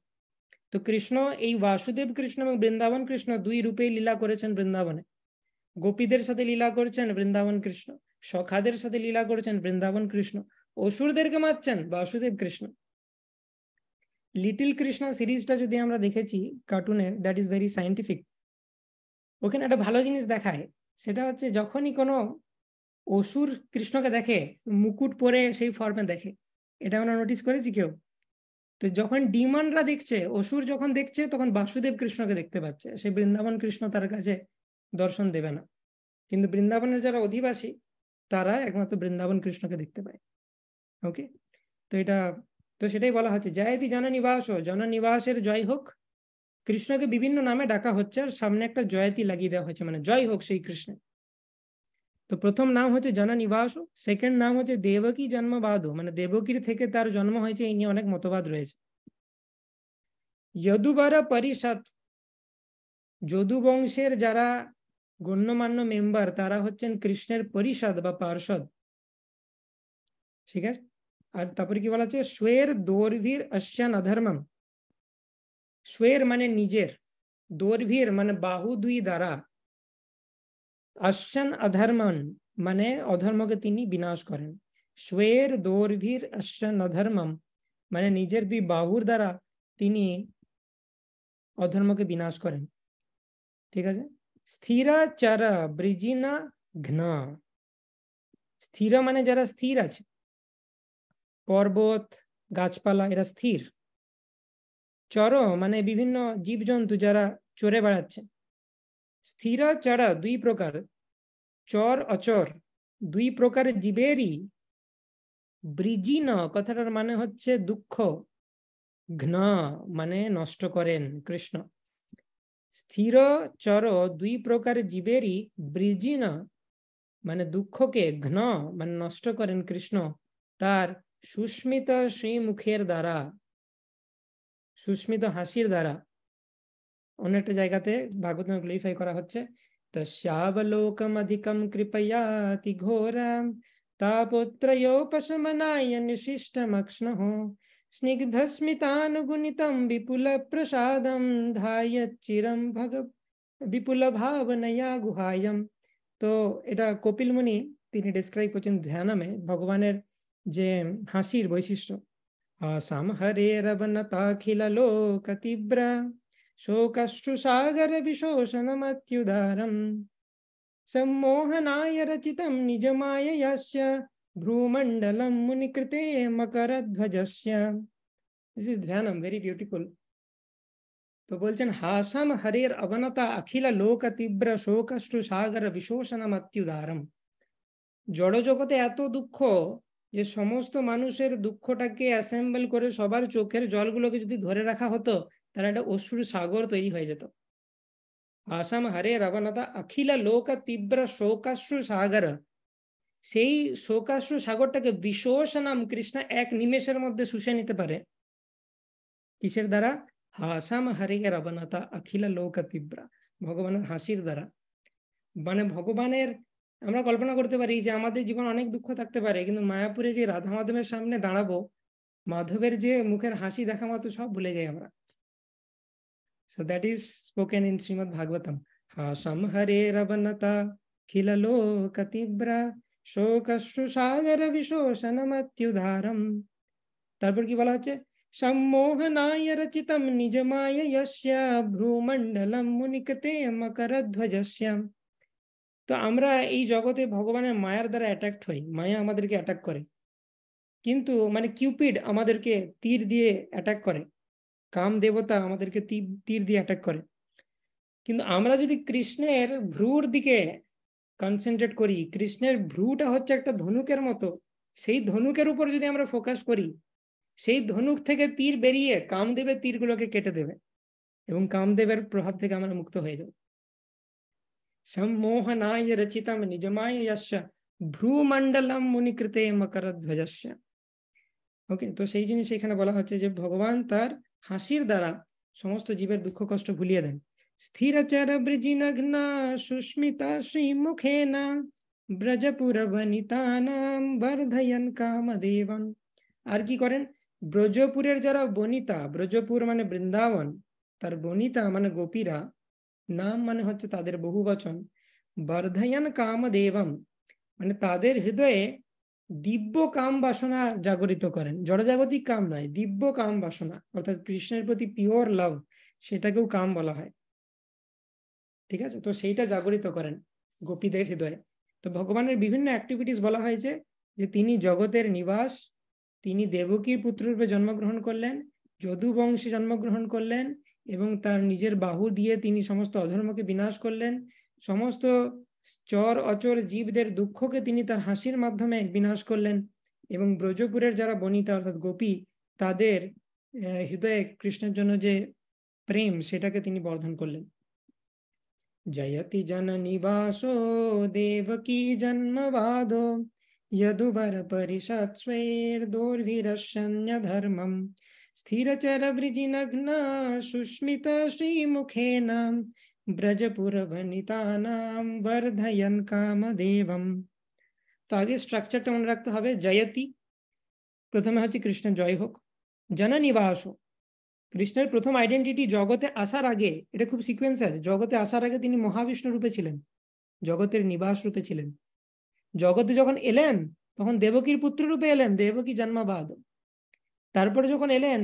তো কৃষ্ণ এই বাসুদেব কৃষ্ণ এবং বৃন্দাবন কৃষ্ণ দুই রূপেই লীলা করেছেন বৃন্দাবনে গোপীদের সাথে লীলা করেছেন বৃন্দাবন কৃষ্ণ সখাদের সাথে লীলা করেছেন বৃন্দাবন কৃষ্ণ অসুরদেরকে মারছেন বাসুদেব কৃষ্ণ লিটিল কৃষ্ণ সিরিজটা যদি আমরা দেখেছি কার্টুনের দ্যাট ইজ ভেরি সাইন্টিফিক ওখানে একটা ভালো জিনিস দেখায় সেটা হচ্ছে যখনই কোনো অসুর কৃষ্ণকে দেখে মুকুট পরে সেই ফর্মে দেখে এটা আমরা নোটিস করেছি কেউ তো যখন ডিমানরা দেখছে অসুর যখন দেখছে তখন বাসুদেব কৃষ্ণকে দেখতে পাচ্ছে সে বৃন্দাবন কৃষ্ণ তার কাছে দর্শন দেবে না কিন্তু বৃন্দাবনের যারা অধিবাসী তারা একমাত্র বৃন্দাবন কৃষ্ণকে দেখতে পায় ওকে তো এটা তো সেটাই বলা হচ্ছে জয়তি জননিবাস জননিবাসের জয় হোক কৃষ্ণকে বিভিন্ন নামে ডাকা হচ্ছে আর সামনে একটা জয়তি লাগিয়ে দেওয়া হয়েছে মানে জয় হোক সেই কৃষ্ণের তো প্রথম নাম হচ্ছে জননিবাস সেকেন্ড নাম হচ্ছে দেবকী জন্মবাদ মানে দেবকীর থেকে তার জন্ম হয়েছে এই নিয়ে অনেক মতবাদ রয়েছে যদুবার পরিষদ যদুবংশের যারা গণ্যমান্য মেম্বার তারা হচ্ছেন কৃষ্ণের পরিষদ বা পার্ষদ ঠিক আছে আর তারপরে কি বলা হচ্ছে স্বের দৌরভীর অশ্যান অধর্মম স্বের মানে নিজের দৌরভীর মানে বাহু দুই দ্বারা আশ্যান আধর্মন মানে অধর্মকে তিনি বিনাশ করেন শ্বের দৌর্ভীর আশ্যান অধর্মম মানে নিজের দুই বাহুর দ্বারা তিনি অধর্মকে বিনাশ করেন ঠিক আছে স্থিরা চারা ব্রিজিনা ঘ্না স্থির মানে যারা স্থির আছে পর্বত গাছপালা এরা স্থির চর মানে বিভিন্ন জীবজন্তু যারা চড়ে বেড়াচ্ছে স্থির চড়া দুই প্রকার চর অচর দুই প্রকার জীবেরই ব্রিজিন কথাটার মানে হচ্ছে দুঃখ ঘ্ন মানে নষ্ট করেন কৃষ্ণ স্থির চর দুই প্রকার জীবেরই ব্রিজিন মানে দুঃখকে ঘ্ন মানে নষ্ট করেন কৃষ্ণ তার সুস্মিত শ্রীমুখের দ্বারা সুস্মিত হাসির দ্বারা অনট জায়গায়তে ভাগবতন গ্লিফাই করা হচ্ছে তা শালোকম অধিকম কৃপয়াতি ঘোরা তা পুত্র โย পশমনায় นิ শিষ্টমক্ষণহ স্নিগ্ধস্মিতানু গুণিতম বিপুল প্রসাদম ধায় চিরম ভগ বিপুল ভাবনয়া গুহায়ম তো এটা কপিল মুনি তিনি ডেসক্রাইব করছেন ধ্যানেমে ভগবানের যে হাসির বৈশিষ্ট্য সাম হরে রবন তাখিল লোক তীব্র शोकश्रुसागरविशोषणमत्युदारम् सम्मोहनाय रचितं निजमाययास्य भ्रूमण्डलं मुनिकृते मकरध्वजस्य দিস ইজ ধ্যানম ভেরি বিউটিফুল তো বলছেন হাসাম হরের অবনতা অখিল লোক তীব্র শোকষ্টু সাগর বিশোষণম অত্যুদারম জড়জগতে এত দুঃখ যে সমস্ত মানুষের দুঃখটাকে অ্যাসেম্বল করে সবার চোখের জলগুলোকে যদি ধরে রাখা হতো তাহলে একটা অশ্রুর সাগর তৈরি হয়ে যেত আসাম হারে রবনতা আখিলা লোক তীব্র শোকাশ্রু সাগর সেই শোকাশ্রু সাগরটাকে বিশোষ নাম কৃষ্ণা এক নিমেষের মধ্যে শুষে নিতে পারে কিসের দ্বারা হাসাম হারে রবনতা অখিল লোক তীব্র ভগবানের হাসির দ্বারা মানে ভগবানের আমরা কল্পনা করতে পারি যে আমাদের জীবন অনেক দুঃখ থাকতে পারে কিন্তু মায়াপুরে যে রাধা মাধবের সামনে দাঁড়াবো মাধবের যে মুখের হাসি দেখা মাত্র সব ভুলে যাই আমরা So that is spoken in Srimad Bhagavatam. Hasham Hare Ravanata Khilalo Katibra শোকশ্রুসাগর বিশোষণমত্যুধারম তারপর কি বলা হচ্ছে সম্মোহনায় রচিতম নিজমায় যস্য ভ্রুমণ্ডলম মুনিকতে মকরধ্বজস্য তো আমরা এই জগতে ভগবানের মায়ার দ্বারা অ্যাট্রাক্ট হই মায়া আমাদেরকে অ্যাটাক করে কিন্তু মানে কিউপিড আমাদেরকে তীর দিয়ে অ্যাটাক করে কাম দেবতা আমাদেরকে তীর দিয়ে অ্যাটাক করে কিন্তু আমরা যদি কৃষ্ণের ভ্রুর দিকে কনসেন্ট্রেট করি কৃষ্ণের ভ্রুটা হচ্ছে একটা ধনুকের মতো সেই ধনুকের উপর যদি আমরা ফোকাস করি সেই ধনুক থেকে তীর বেরিয়ে কামদেবের তীরগুলোকে কেটে দেবে এবং কামদেবের প্রভাব থেকে আমরা মুক্ত হয়ে যাব সম্মোহনায় রচিতাম নিজমায় যশ ভ্রুমণ্ডলম মুনিকৃতে মকরধ্বজস্য ওকে তো সেই জিনিস এখানে বলা হচ্ছে যে ভগবান তার হাসির দ্বারা সমস্ত জীবের দুঃখ কষ্ট ভুলিয়ে দেন স্থিরাচার বৃজিনঘ্না সুস্মিতা শ্রীমুখে না ব্রজপুর বনিতানাম বর্ধয়ন কামদেবন আর কি করেন ব্রজপুরের যারা বনিতা ব্রজপুর মানে বৃন্দাবন তার বনিতা মানে গোপীরা নাম মানে হচ্ছে তাদের বহু বচন বর্ধয়ন কামদেবম মানে তাদের হৃদয়ে দিব্য কাম বাসনা জাগরিত করেন জড়জাগতিক কাম নয় দিব্য কাম বাসনা অর্থাৎ কৃষ্ণের প্রতি পিওর লাভ সেটাকেও কাম বলা হয় ঠিক আছে তো সেইটা জাগরিত করেন গোপীদের হৃদয়ে তো ভগবানের বিভিন্ন অ্যাক্টিভিটিস বলা হয়েছে যে তিনি জগতের নিবাস তিনি দেবকীর পুত্ররূপে জন্মগ্রহণ করলেন যদু বংশে জন্মগ্রহণ করলেন এবং তার নিজের বাহু দিয়ে তিনি সমস্ত অধর্মকে বিনাশ করলেন সমস্ত চর অচর জীবদের দুঃখকে তিনি তার হাসির মাধ্যমে এক বিনাশ করলেন এবং ব্রজপুরের যারা বনিতা অর্থাৎ গোপী তাদের হৃদয়ে কৃষ্ণের জন্য যে প্রেম সেটাকে তিনি বর্ধন করলেন জয়তি জননিবাসো দেবকী জন্মবাদো यदुभर परिषत्स्वैर्दोर्भिरशन्यधर्मम् स्थिरचरवृजिनघ्ना सुष्मिता श्रीमुखेन ব্রজপুরভনিতানাম বর্ধয়ন কামদেবম তো আগে স্ট্রাকচারটা মনে রাখতে হবে জয়তি প্রথমে হচ্ছে কৃষ্ণ জয় হোক জননিবাস হোক কৃষ্ণের প্রথম আইডেন্টিটি জগতে আসার আগে এটা খুব সিকোয়েন্স আছে জগতে আসার আগে তিনি মহাবিষ্ণু রূপে ছিলেন জগতের নিবাস রূপে ছিলেন জগতে যখন এলেন তখন দেবকীর পুত্র রূপে এলেন দেবকী জন্মাবাদ তারপরে যখন এলেন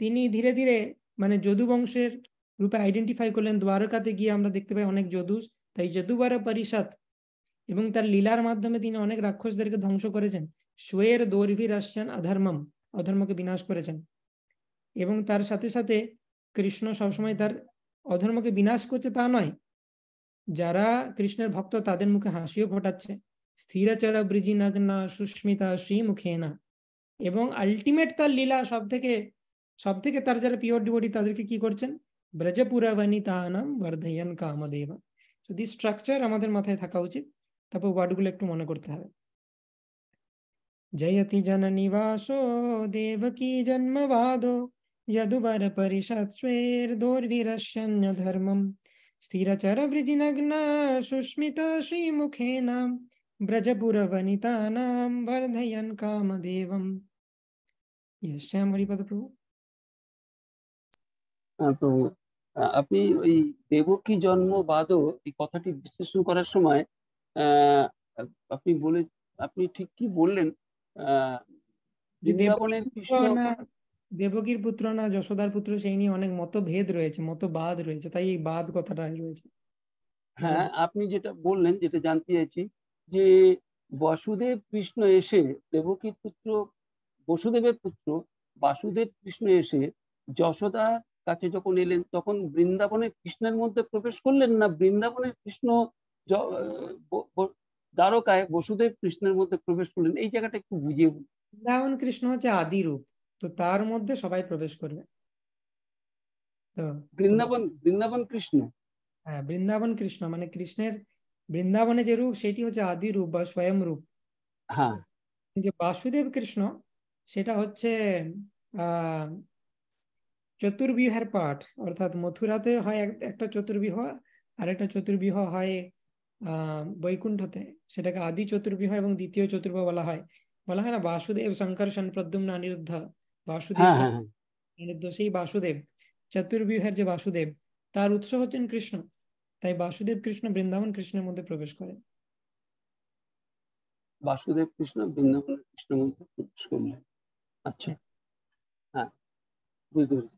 তিনি ধীরে ধীরে মানে যদু বংশের রূপে আইডেন্টিফাই করলেন দ্বারকাতে গিয়ে আমরা দেখতে পাই অনেক যদুস তাই যদুবারা পরিষদ এবং তার লীলার মাধ্যমে তিনি অনেক রাক্ষসদেরকে ধ্বংস করেছেন সোয়ের দৌর্ভির আসছেন অধর্মম অধর্মকে বিনাশ করেছেন এবং তার সাথে সাথে কৃষ্ণ সবসময় তার অধর্মকে বিনাশ করছে তা নয় যারা কৃষ্ণের ভক্ত তাদের মুখে হাসিও ফোটাচ্ছে স্থিরাচরা ব্রিজি নগ্না সুস্মিতা না এবং আলটিমেট তার লীলা সব থেকে সব থেকে তার যারা পিওর ডিবডি তাদেরকে কি করছেন ব্রজপুরবনিতানাম বর্ধয়ন কামদেব যদি স্ট্রাকচার আমাদের মাথায় থাকা উচিত তারপর ওয়ার্ডগুলো একটু মনে করতে হবে জয়তি জননিবাসো দেবকী জন্মবাদো यदुवर परिषत्स्वेर दोर्विरश्यन्य धर्मम् स्थिरचर वृजिनग्ना सुस्मिता श्रीमुखेनाम् ब्रजपुर वनितानाम् वर्धयन् कामदेवम् यस्यामरि पदप्रभु प्रभु আপনি ওই দেবকী জন্মবাদও এই কথাটি বিশ্লেষণ করার সময় আপনি বলে আপনি ঠিক কি বললেন বৃন্দাবনের কৃষ্ণ দেবকীর পুত্র না যশোদার পুত্র সেই নিয়ে অনেক মতভেদ রয়েছে মতবাদ রয়েছে তাই এই বাদ কথাটা রয়েছে হ্যাঁ আপনি যেটা বললেন যেটা জানতে চাইছি যে বসুদেব কৃষ্ণ এসে দেবকীর পুত্র বসুদেবের পুত্র বাসুদেব কৃষ্ণ এসে যশোদার কাছে যখন এলেন তখন বৃন্দাবনে কৃষ্ণের মধ্যে প্রবেশ করলেন না বৃন্দাবনের কৃষ্ণ দ্বারকায় বসুদেব কৃষ্ণের মধ্যে প্রবেশ করলেন এই জায়গাটা একটু বুঝিয়ে বৃন্দাবন কৃষ্ণ হচ্ছে আদি রূপ তো তার মধ্যে সবাই প্রবেশ করবে তো বৃন্দাবন বৃন্দাবন কৃষ্ণ হ্যাঁ বৃন্দাবন কৃষ্ণ মানে কৃষ্ণের বৃন্দাবনে যে রূপ সেটি হচ্ছে আদি রূপ বা স্বয়ং রূপ হ্যাঁ যে বাসুদেব কৃষ্ণ সেটা হচ্ছে আহ চতুর্বিহের পাঠ অর্থাৎ মথুরাতে হয় একটা চতুর্বিহ আর একটা চতুর্বিহ হয় বৈকুণ্ঠতে সেটাকে আদি চতুর্বিহ এবং দ্বিতীয় চতুর্বিহ বলা হয় বলা হয় না বাসুদেব শঙ্কর প্রদ্যুম্ন অনিরুদ্ধ বাসুদেব হ্যাঁ, হ্যাঁ, হ্যাঁ। সেই বাসুদেব চতুর্বিহের যে বাসুদেব তার উৎস হচ্ছেন কৃষ্ণ তাই বাসুদেব কৃষ্ণ বৃন্দাবন কৃষ্ণের মধ্যে প্রবেশ করেন বাসুদেব কৃষ্ণ বৃন্দাবন কৃষ্ণের মধ্যে প্রবেশ করলেন আচ্ছা হ্যাঁ বুঝতে পেরেছি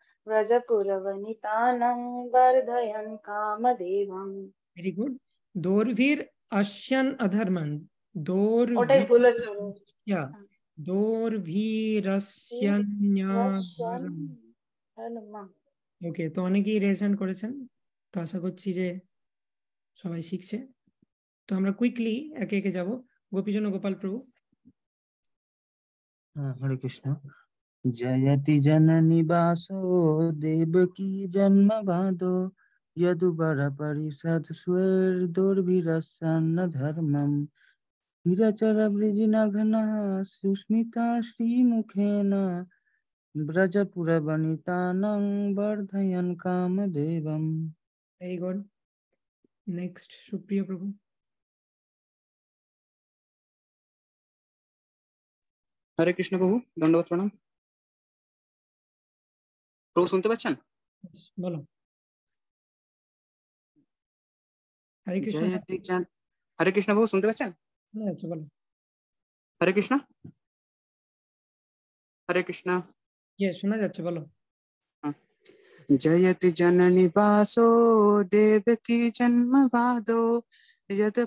व्रजपुरवनितानं वर्धयन् कामदेवम् very good dorvir ashyan adharman dor otai bhule yeah dorvirasyanya ওকে তো অনেকেই রেজ হ্যান্ড করেছেন তো আশা করছি যে সবাই শিখছে তো আমরা কুইকলি একে একে যাব গোপীজন গোপাল প্রভু হ্যাঁ হরে কৃষ্ণ जयति जननी देव की जन्म बाधो यदुबर परिषद स्वेर दुर्भिरसन्न धर्मम हिरचर नघन सुस्मिता श्री श्रीमुखेन व्रजपुरवनितानं वर्धयन् कामदेवम् very good next Supriya Prabhu Hare Krishna प्रभु दंडवत प्रणाम প্রভু শুনতে পাচ্ছেন বলো হরে কৃষ্ণ হরে কৃষ্ণ বাবু শুনতে পাচ্ছেন হরে কৃষ্ণ হরে কৃষ্ণ শোনা যাচ্ছে বলো জয়তি জননী বাসো দেব কি জন্মবাদো यद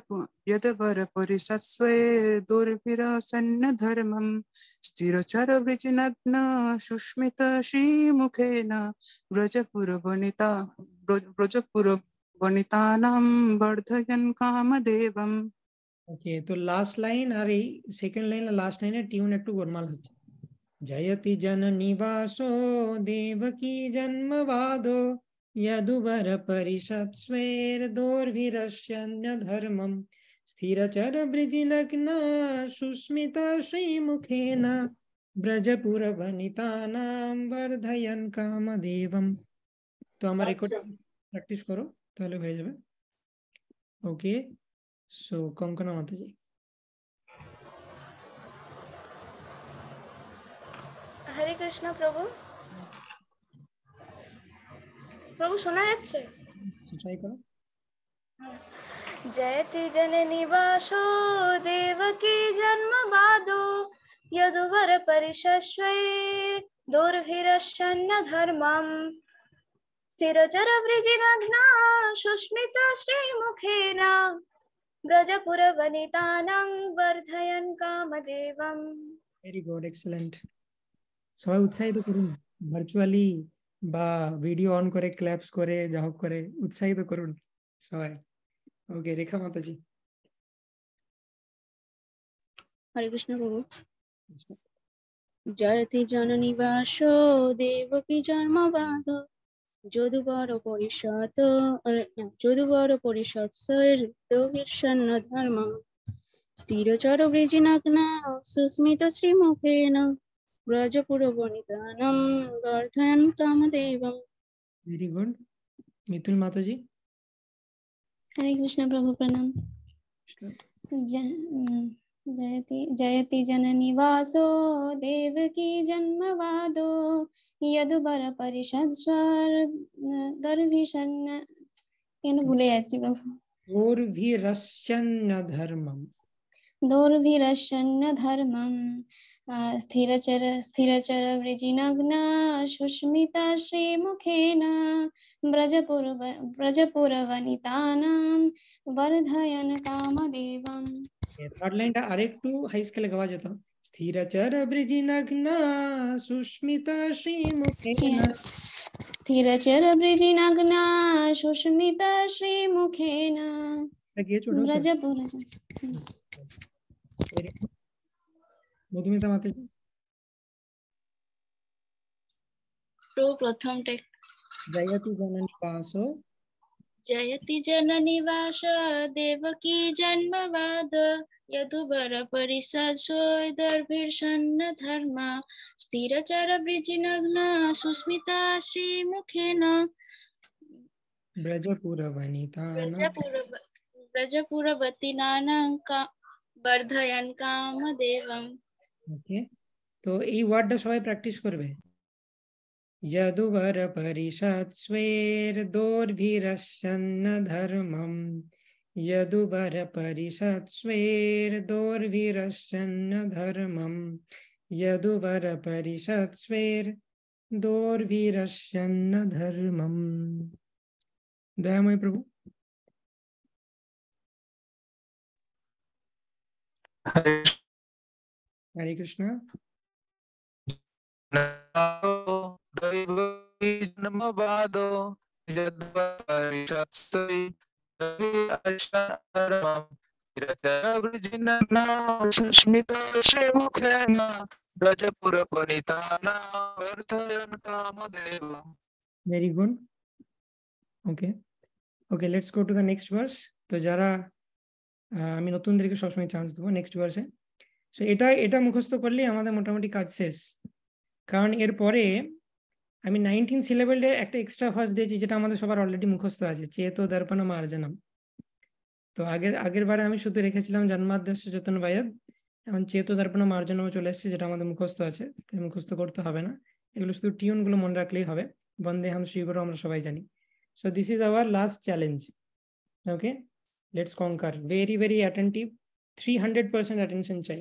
यदपरपरिसत्स्वैर्दुर्भिरसन्नधर्मं स्थिरचरवृचिनग्ना सुष्मितश्रीमुखेन व्रजपुरवनिता व्रजपुरवनितानां वर्धयन् तो लास्ट लाइन आ रही सेकंड लास्ट लाइन ट्यून है टू गोरमाल जयति जननिवासो देवकी जन्मवादो यदुवर परिषत्स्वैर्दोर्भिरश्यन्यधर्म स्थिरचर ब्रिजिलग्ना सुस्मिता श्रीमुखेन ब्रजपुरवनितानां वर्धयन् कामदेवम् तो हमारे रिकॉर्डिंग अच्छा। प्रैक्टिस करो ताले भेज दे ओके सो कौन कौन जी हरे कृष्णा प्रभु প্রভু শোনা যাচ্ছে ট্রাই আচ্ছা, করো जयति जननिवासो देवकी जन्मवादो यदुवरपरिशस्वैर्दुर्भिरशन्न धर्मम् সুস্মিত सुस्मिता श्रीमुखेन ব্রজপুরবনিতানং বর্ধয়ন কামদেবম ভেরি গুড এক্সেলেন্ট সবাই উৎসাহিত করুন ভার্চুয়ালি বা ভিডিও অন করে ক্ল্যাপস করে যা হোক করে উৎসাহিত করুন সবাই ওকে রেখা মাতাজি হরে কৃষ্ণ প্রভু আচ্ছা। জয়তি জননী বাস দেবকী যদু বড় পরিষদ যদু বড় পরিষদ সৈর্দবিষন্ন ধর্ম স্থিরচর বৃজিনগ্ন সুস্মিত শ্রীমুখেন व्रजपुरवनितानं वर्धयन् कामदेवम् वेरी गुड मिथुल माता जी हरे कृष्ण प्रभु प्रणाम जयति जयति जननी वासो देवकी जन्मवादो यदुबर परिषद गर्भिषन्न কেন ভুলে যাচ্ছি প্রভু দৌর্ভিরশ্চন্ন ধর্মম দৌর্ভিরশ্চন্ন ধর্মম स्थिरचर स्थिरचर वृजिनग्ना सुस्मिता श्रीमुखेन व्रजपुरव व्रजपुरवनितानां वर्धयन् कामदेवम् थर्ड লাইনটা আরেকটু হাই স্কেলে গাওয়া যেত স্থিরচর বৃজিনগ্না সুস্মিতা শ্রীমুখেন স্থিরচর বৃজিনগ্না সুস্মিতা শ্রীমুখেন ব্রজপুর মধুমিতা মাতি তো প্রথম টেক জয়তি জননিবাস জয়তি জননিবাস দেবকী জন্মবাদ यदुबर परिषद धर्म स्थिर चर ब्रिजिग्न सुस्मिता श्री मुखेन ब्रजपुर ब्रजपुर ब्रजपुर वर्धयन काम देवम ওকে তো এই ওয়ার্ডটা সবাই প্র্যাকটিস করবে यदुवर परिषद स्वेर दोर्भिरश्यन्न धर्मम यदुवर परिषद स्वेर दोर्भिरश्यन्न धर्मम यदुवर परिषद स्वेर दोर्भिरश्यन्न धर्मम दयामय प्रभु हरे हरे कृष्ण दैववादो यद्वरिषत्सै सुस्मिताश्रीमुखेन व्रजपुरपुनितानावर्धयन् very good okay okay let's go আমি সবসময় চান্স দেবো নেক্সট ভার্সে সো এটা এটা মুখস্থ করলেই আমাদের মোটামুটি কাজ শেষ কারণ এরপরে আমি নাইনটিন সিলেবেলটা একটা এক্সট্রা ফার্স দিয়েছি যেটা আমাদের সবার অলরেডি মুখস্থ আছে চেতো দর্পণ মার্জনম তো আগের আগের বারে আমি শুধু রেখেছিলাম জন্মাদ্দেশ যতন বায়াদ এখন চেতো দর্পণ মার্জনও চলে এসেছে যেটা আমাদের মুখস্থ আছে তাই মুখস্থ করতে হবে না এগুলো শুধু টিউনগুলো মনে রাখলেই হবে বন্দে হাম শ্রীগুরু আমরা সবাই জানি so this is our last challenge okay let's conquer very very attentive three hundred percent attention চাই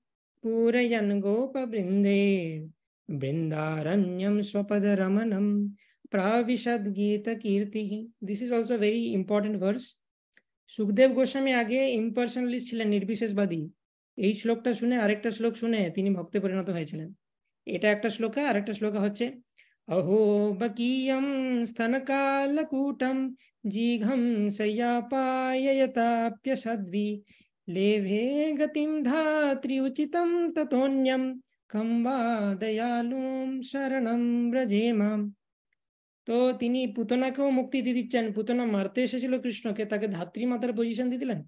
पूरयन गोपबृंदे बृंदारण्यम स्वपद रमनम प्राविशद गीत कीर्ति this is also very important verse Sukhdev Goswami आगे इम्पर्सनलिस्ट छिलेन निर्विशेष बदी এই শ্লোকটা শুনে আরেকটা শ্লোক শুনে তিনি ভক্তে পরিণত হয়েছিলেন এটা একটা শ্লোক আরেকটা শ্লোক হচ্ছে অহো বকিয়ম স্তনকালকূটম लेभे गतिं धात्रि उचितं ततोऽन्यं कं वा दयालुं शरणं व्रजे माम তো তিনি পুতনাকেও মুক্তি দিতে দিচ্ছেন পুতনা মারতে এসেছিল কৃষ্ণকে তাকে ধাত্রী মাতার পজিশন দিয়ে দিলেন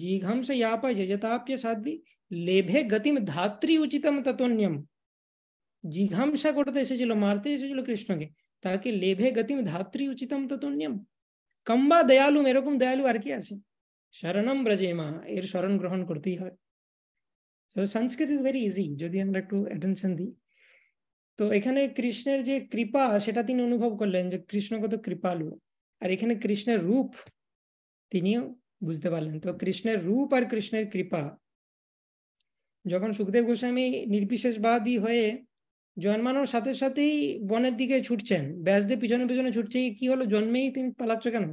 জিঘাংস ইয়াপা যজতাপ্য সাধ্বী লেভে গতিম ধাত্রী উচিতম ততন্যম জিঘাংসা করতে এসেছিল মারতে এসেছিল কৃষ্ণকে তাকে লেভে গতিম ধাত্রী উচিতম ততন্যম কম্বা দয়ালু এরকম দয়ালু আর কি আছে শরণম ব্রজেমা এর শরণ গ্রহণ করতেই হয় so Sanskrit is very easy যদি আমরা একটু অ্যাটেনশন দিই তো এখানে কৃষ্ণের যে কৃপা সেটা তিনি অনুভব করলেন যে কৃষ্ণ কত কৃপালু আর এখানে কৃষ্ণের রূপ তিনিও বুঝতে পারলেন তো কৃষ্ণের রূপ আর কৃষ্ণের কৃপা যখন সুখদেব গোস্বামী নির্বিশেষবাদী হয়ে জন্মানোর সাথে সাথেই বনের দিকে ছুটছেন ব্যাসদের পিছনে পিছনে ছুটছে কি হলো জন্মেই তুমি পালাচ্ছ কেন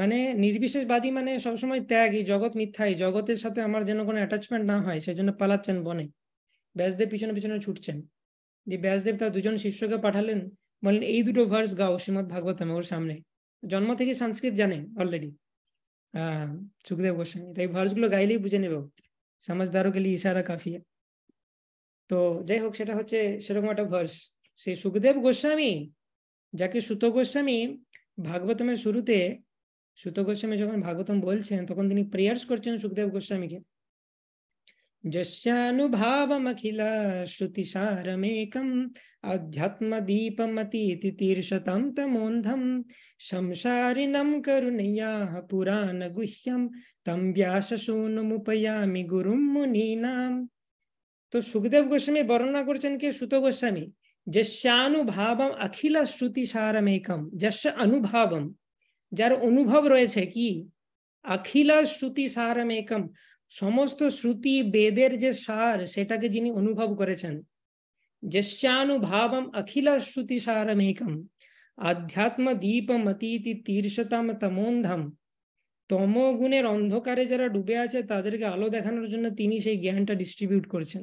মানে নির্বিশেষবাদী মানে সবসময় ত্যাগই জগৎ মিথ্যাই জগতের সাথে আমার যেন কোনো অ্যাটাচমেন্ট না হয় সেই জন্য পালাচ্ছেন বনে ব্যাসদেব পিছনে পিছনে ছুটছেন যে ব্যাসদেব তার দুজন শিষ্যকে পাঠালেন বললেন এই দুটো ভার্স গাও শ্রীমৎ ভাগবতম ওর সামনে জন্ম থেকে সংস্কৃত জানে অলরেডি আহ সুখদেব গোস্বামী তাই ভার্সগুলো গাইলেই বুঝে নেবে সমাজদারও লিয়ে ইশারা কাফিয়া তো যাই হোক সেটা হচ্ছে সেরকম একটা ভার্স সেই সুখদেব গোস্বামী যাকে সুত গোস্বামী ভাগবতমের শুরুতে সুত গোস্বামী যখন ভাগবতম বলছেন তখন তিনি প্রেয়ার্স করছেন সুখদেব গোস্বামীকে যস্যানুভাবমখিল শ্রুতিসারমেকম আধ্যাত্মদীপমতীতিতীর্ষতাম তমোন্ধম সংসারিণম করুণয়া পুরাণগুহ্যম তম ব্যাসশূন্যমুপয়ামি গুরুম মুনীনাম তো সুখদেব গোস্বামী বর্ণনা করছেন কে সুত গোস্বামী যস্যানুভাবম অখিল শ্রুতিসারমেকম যস্য অনুভাবম যার অনুভব রয়েছে কি আখিলা শ্রুতি সারম একম সমস্ত শ্রুতি বেদের যে সার সেটাকে যিনি অনুভব করেছেন যশ্চানুভাবম অখিলা শ্রুতি একম আধ্যাত্ম দীপম অতীতি তীর্ষতম তমোন্ধম গুণের অন্ধকারে যারা ডুবে আছে তাদেরকে আলো দেখানোর জন্য তিনি সেই জ্ঞানটা ডিস্ট্রিবিউট করছেন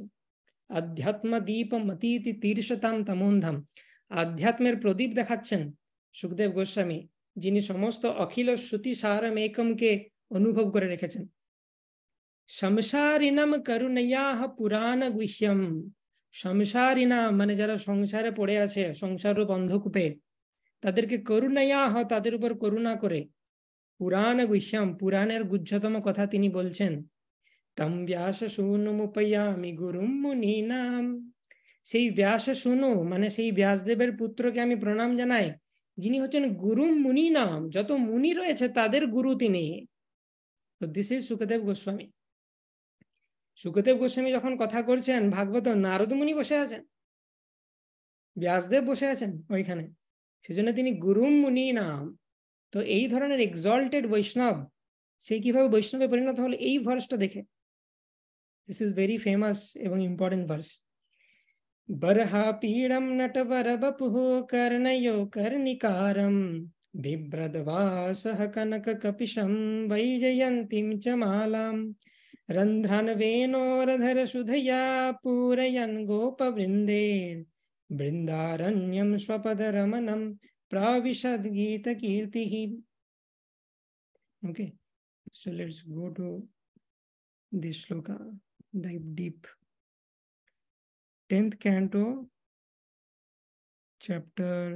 আধ্যাত্ম দীপম অতীতি তীর্ষতম তমোন্ধম আধ্যাত্মের প্রদীপ দেখাচ্ছেন সুখদেব গোস্বামী যিনি সমস্ত অখিল শ্রুতি সারম একমকে অনুভব করে রেখেছেন সংসারিনাম করুণয়াহ পুরাণ গুহ্যম সংসারিনা মানে যারা সংসারে পড়ে আছে সংসার অন্ধকূপে তাদেরকে করুণায়াহ তাদের উপর করুণা করে পুরাণ গুহ্যম পুরাণের গুজ্জতম কথা তিনি বলছেন তম ব্যাস সুনুমুপয়ামি গুরুম মুনি নাম সেই ব্যাস শুনু মানে সেই ব্যাসদেবের পুত্রকে আমি প্রণাম জানাই যিনি হচ্ছেন গুরু মুনি নাম যত মুনি রয়েছে তাদের গুরু তিনি তো দিস ইজ সুখদেব গোস্বামী সুখদেব গোস্বামী যখন কথা করছেন ভাগবত নারদ মুনি বসে আছেন ব্যাসদেব বসে আছেন ওইখানে সেজন্য তিনি গুরু মুনি নাম তো এই ধরনের এক্সল্টেড বৈষ্ণব সে কিভাবে বৈষ্ণবে পরিণত হলো এই ভার্সটা দেখে দিস ইজ ভেরি ফেমাস এবং ইম্পর্টেন্ট ভার্স बर्हापीडं नटवरवपुः कर्णयो कर्णिकारं बिभ्रद्वासः कनककपिशं वैजयन्तीं च मालां रन्ध्रन्वेणोरधरसुधया पूरयन् गोपवृन्दे बृन्दारण्यं स्वपदरमणं प्राविशद्गीतकीर्तिः Okay, so let's go to this shloka, dive deep. Tenth canto chapter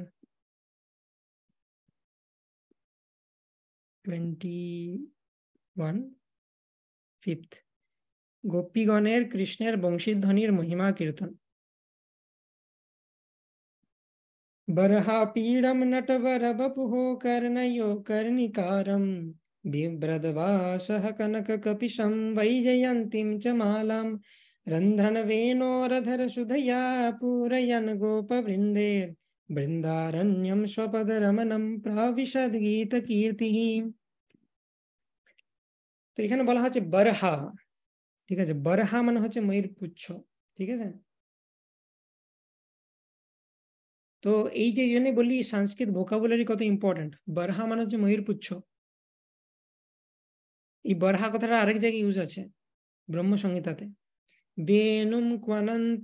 twenty one fifth fifth वंशीध्वन महिमा कीर्तन बरहापीडम नट बर्हापीडं नटवरवपुः कर्णयो कर्णिकारं बिभ्रद्वासः कनककपिशं वैजयन्तीं च मालां সুধয়া रन्ध्रनवेणोरधरसुधया पूरयन् गोपवृन्दे बृन्दारण्यं स्वपदरमणं प्राविशद्गीतकीर्तिः তো এখানে বলা হচ্ছে বরহা ঠিক আছে বরহা মানে হচ্ছে ময়ূর পুচ্ছ ঠিক আছে তো এই যে জন্য বলি সংস্কৃত ভোকাবুলারি কত ইম্পর্টেন্ট বরহা মানে হচ্ছে ময়ূর পুচ্ছ এই বরহা কথাটা আরেক জায়গায় ইউজ আছে ব্রহ্মসংহিতাতে वेणुं क्वनन्तमरविन्ददलायताक्षं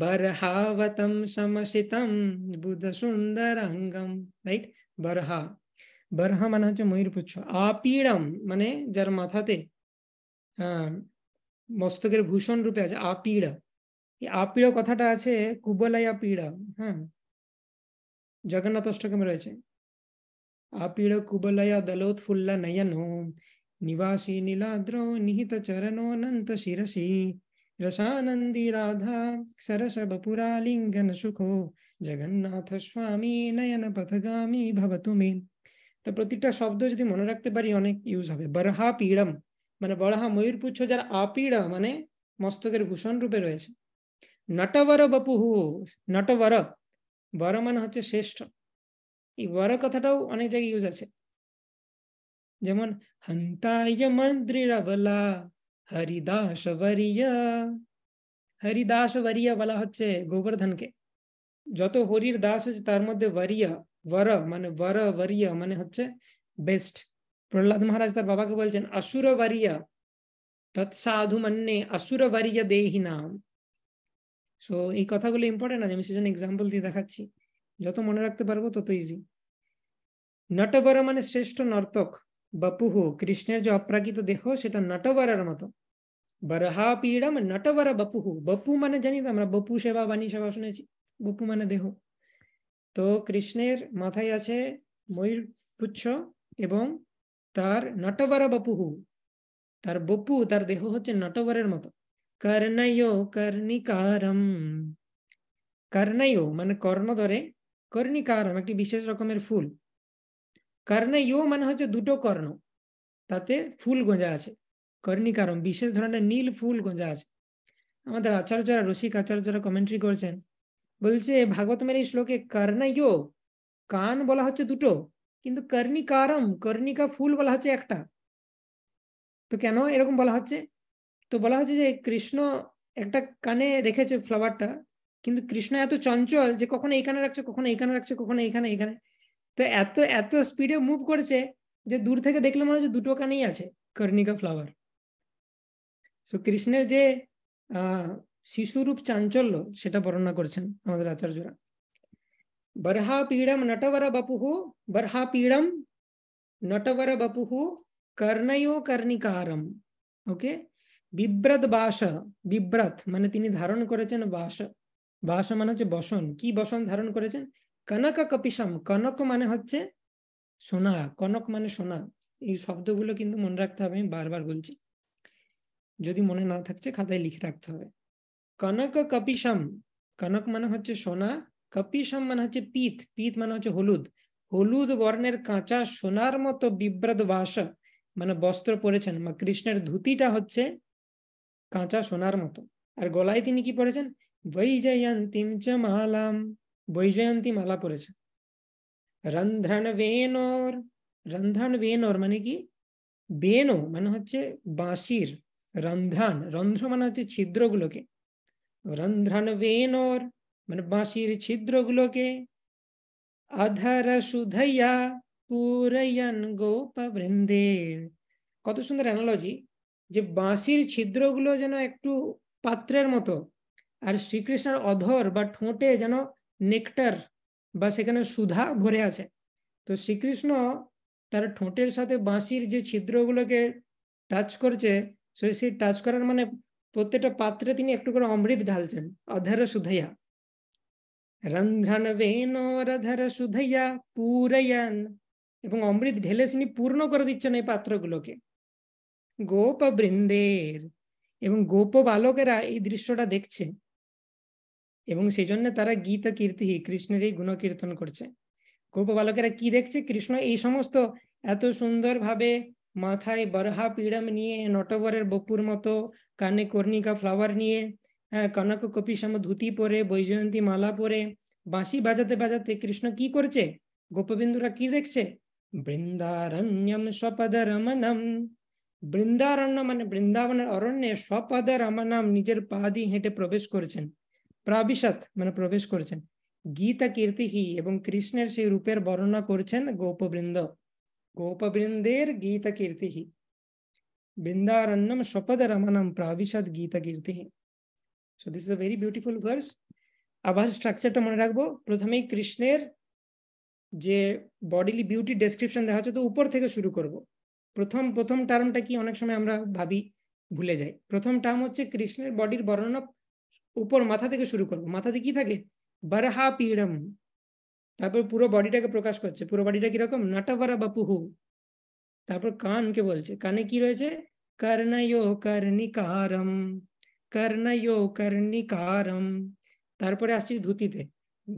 बर्हावतं समसितं बुधसुन्दरङ्गं रैट् बर्हा बर्हा मनः च मयूरपुच्छ आपीडं मने जर माथाते मस्तकेर भूषण रूपे आछे आपीड आपीड कथा आछे कुबलाया पीड हां जगन्नाथ अष्टकमे रहेछे आपीड कुबलाया दलोत्फुल्ला नयन निवासी नीलाद्रौ निहित चरणो अनंत शिरसि रसानन्दि राधा क्षरशब पुरा लिंगन सुखो जगन्नाथ स्वामी नयन पथगामी भवतु मे तो প্রত্যেকটা শব্দ যদি মনে রাখতে পারি অনেক ইউজ হবে বরাপিড়ম মানে বড়া ময়ূরপুচ্ছ যার আপীড় মানে মস্তকের ভূষণ রূপে রয়েছে নটবর বপুহ নটবর বরমন হচ্ছে শ্রেষ্ঠ এই বর কথাটা অনেক জায়গায় ইউজ আছে যেমন হন্তায় মন্দ্রিরবলা হরিদাস বрия হরিদাস বрия বল হচ্ছে গোবর্ধন কে যত হরির দাস আছে তার মধ্যে বрия বর মানে বর বрия মানে হচ্ছে বেস্ট প্রলাদ মহারাজ তার বাবা কে বলেন অসুর বрия তৎসাধুমনে অসুর বрия দেহিনাম সো এই কথাগুলো ইম্পর্টেন্ট আছে আমি সেজন্য एग्जांपल দিয়ে দেখাচ্ছি যত মনে রাখতে পারবে তত ইজি নট বরম মানে শ্রেষ্ঠ নর্তক বপুহু কৃষ্ণের যে অপ্রাকৃত দেহ সেটা নটবরার মতো বরহা পীড়ম নটবর বপুহু বপু মানে জানি তো আমরা বপু সেবা বাণী সেবা শুনেছি বপু মানে দেহ তো কৃষ্ণের মাথায় আছে ময়ূর পুচ্ছ এবং তার নটবর বপুহু তার বপু তার দেহ হচ্ছে নটবরের মতো কর্ণয় কর্ণিকারম কর্ণয় মানে কর্ণ ধরে কর্ণিকারম একটি বিশেষ রকমের ফুল কর্ণীয় মানে হচ্ছে দুটো কর্ণ তাতে ফুল গোঁজা আছে কর্ণিকারম বিশেষ ধরনের নীল ফুল গোঁজা আছে আমাদের আচার্যরা রসিক আচার্যরা কমেন্ট্রি করছেন বলছে ভাগবতমের এই শ্লোকে কর্ণীয় কান বলা হচ্ছে দুটো কিন্তু কর্ণিকারম কর্ণিকা ফুল বলা হচ্ছে একটা তো কেন এরকম বলা হচ্ছে তো বলা হচ্ছে যে কৃষ্ণ একটা কানে রেখেছে ফ্লাওয়ারটা কিন্তু কৃষ্ণ এত চঞ্চল যে কখনো এইখানে রাখছে কখনো এইখানে রাখছে কখনো এইখানে এইখানে তো এত এত স্পিডে মুভ করছে যে দূর থেকে দেখলে মনে হচ্ছে দুটো কানেই আছে কর্ণিকা ফ্লাওয়ার সো কৃষ্ণের যে শিশুরূপ চাঞ্চল্য সেটা বর্ণনা করছেন আমাদের আচার্যরা বরহা পীড়ম নটবর বপুহু বরহা পীড়ম নটবর বপুহু কর্ণয় কর্ণিকারম ওকে বিব্রত বাস বিব্রত মানে তিনি ধারণ করেছেন বাস বাস মানে হচ্ছে বসন কি বসন ধারণ করেছেন কনক কপিসম কনক মানে হচ্ছে সোনা কনক মানে সোনা এই শব্দগুলো কিন্তু মনে রাখতে হবে আমি বারবার বলছি যদি মনে না থাকছে খাতায় লিখে রাখতে হবে কনক কপিসম কনক মানে হচ্ছে সোনা কপিসম মানে হচ্ছে পিত পিত মানে হচ্ছে হলুদ হলুদ বর্ণের কাঁচা সোনার মতো বিব্রত বাস মানে বস্ত্র পরেছেন বা কৃষ্ণের ধুতিটা হচ্ছে কাঁচা সোনার মতো আর গলায় তিনি কি পরেছেন বৈজয়ন্তিম চ মালাম বৈজয়ন্তী মালা পরেছে রন্ধ্রণ বেনর রন্ধ্রণ বেনর মানে কি বেনো মানে হচ্ছে বাঁশির রন্ধ্রান রন্ধ্র মানে হচ্ছে ছিদ্রগুলোকে রন্ধ্রন বেনর মানে বাঁশির ছিদ্রগুলোকে আধার সুধাইয়া পুরাইয়ান গোপ বৃন্দের কত সুন্দর অ্যানালজি যে বাঁশির ছিদ্রগুলো যেন একটু পাত্রের মতো আর শ্রীকৃষ্ণের অধর বা ঠোঁটে যেন নেকটার বা সেখানে সুধা ভরে আছে তো শ্রীকৃষ্ণ তার ঠোঁটের সাথে বাঁশির যে ছিদ্রগুলোকে টাচ করছে সেই টাচ করার মানে প্রত্যেকটা পাত্রে তিনি একটু করে অমৃত ঢালছেন অধর সুধয়া রন্ধ্রন অধর সুধাইয়া পুরাইয়ান এবং অমৃত ঢেলে তিনি পূর্ণ করে দিচ্ছেন এই পাত্রগুলোকে গোপ বৃন্দের এবং গোপ বালকেরা এই দৃশ্যটা দেখছে এবং সেই জন্য তারা গীত কীর্তি কৃষ্ণের এই গুণ কীর্তন করছে গোপ বালকেরা কি দেখছে কৃষ্ণ এই সমস্ত এত সুন্দরভাবে মাথায় বরহা পীড়ম নিয়ে নটবরের বপুর মতো কানে কর্ণিকা ফ্লাওয়ার নিয়ে হ্যাঁ, কনক কপি সাম ধুতি পরে বৈজয়ন্তী মালা পরে বাঁশি বাজাতে বাজাতে কৃষ্ণ কি করছে গোপবিন্দুরা কি দেখছে বৃন্দারণ্যম স্বপদ রমনম বৃন্দারণ্য মানে বৃন্দাবনের অরণ্যে স্বপদ রমনম নিজের পা দিয়ে হেঁটে প্রবেশ করছেন প্রাবিশাত মানে প্রবেশ করেছেন গীতা কীর্তিহী এবং কৃষ্ণের সেই রূপের বর্ণনা করছেন গোপবৃন্দ গোপবৃন্দের গীতা কীর্তিহী বৃন্দারণ্যম স্বপদ রমনম প্রাবিশাদ গীতা কীর্তিহী so this is a very beautiful verse আবার স্ট্রাকচারটা মনে রাখবো প্রথমেই কৃষ্ণের যে বডিলি বিউটি ডেসক্রিপশন দেখা হচ্ছে তো উপর থেকে শুরু করব প্রথম প্রথম টার্মটা কি অনেক সময় আমরা ভাবি ভুলে যাই প্রথম টার্ম হচ্ছে কৃষ্ণের বডির বর্ণনা উপর মাথা থেকে শুরু করবো মাথাতে কি থাকে বারহা পীড়ম তারপর পুরো বডিটাকে প্রকাশ করছে পুরো বডিটা কিরকম নাটাভারা বাপুহু তারপর কানকে বলছে কানে কি রয়েছে কর্ণয় কর্ণিকারম কর্ণয় কর্ণিকারম তারপরে আসছি ধুতিতে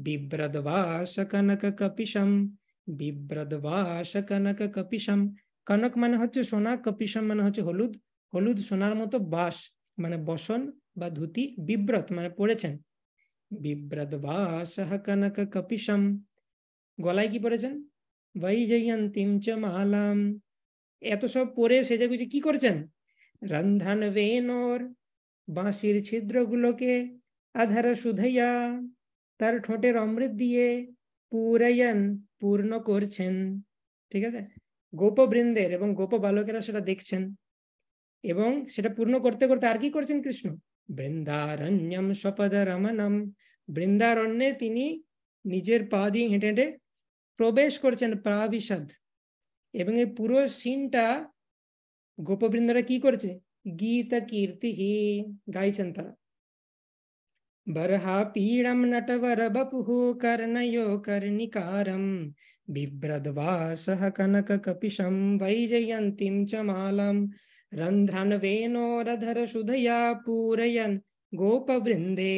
বিব্রদবাস কনক কপিসম বিব্রদবাস কনক কপিসম কনক মানে হচ্ছে সোনা কপিসম মানে হচ্ছে হলুদ হলুদ সোনার মতো বাস মানে বসন বা ধুতি বিব্রত মানে পড়েছেন বিব্রত বা সহ কনক কপিসম গলায় কি পড়েছেন বৈজয়ন্তীম চ মালাম এত সব পরে গুজে কি করছেন রন্ধন বেনোর বাঁশির ছিদ্রগুলোকে আধার সুধৈয়া তার ঠোঁটের অমৃত দিয়ে পুরায়ন পূর্ণ করছেন ঠিক আছে গোপবৃন্দের এবং গোপ বালকেরা সেটা দেখছেন এবং সেটা পূর্ণ করতে করতে আর কি করছেন কৃষ্ণ বৃন্দারণ্যম স্বপদ রমনম বৃন্দারণ্যে তিনি নিজের পা দিয়ে হেঁটে হেঁটে প্রবেশ করছেন প্রাবিষাদ এবং এই পুরো সিনটা গোপবৃন্দরা কি করছে গীত কীর্তি হি গাইছেন তারা বরহা পীড়ম নটবর বপুহু কর্ণয়ো কর্ণিকারম বিব্রদবাসহ কনক কপিশম বৈজয়ন্তীম চ মালাম रंध्रन वेनोरधर शुधया पूरयन गोप वृंदे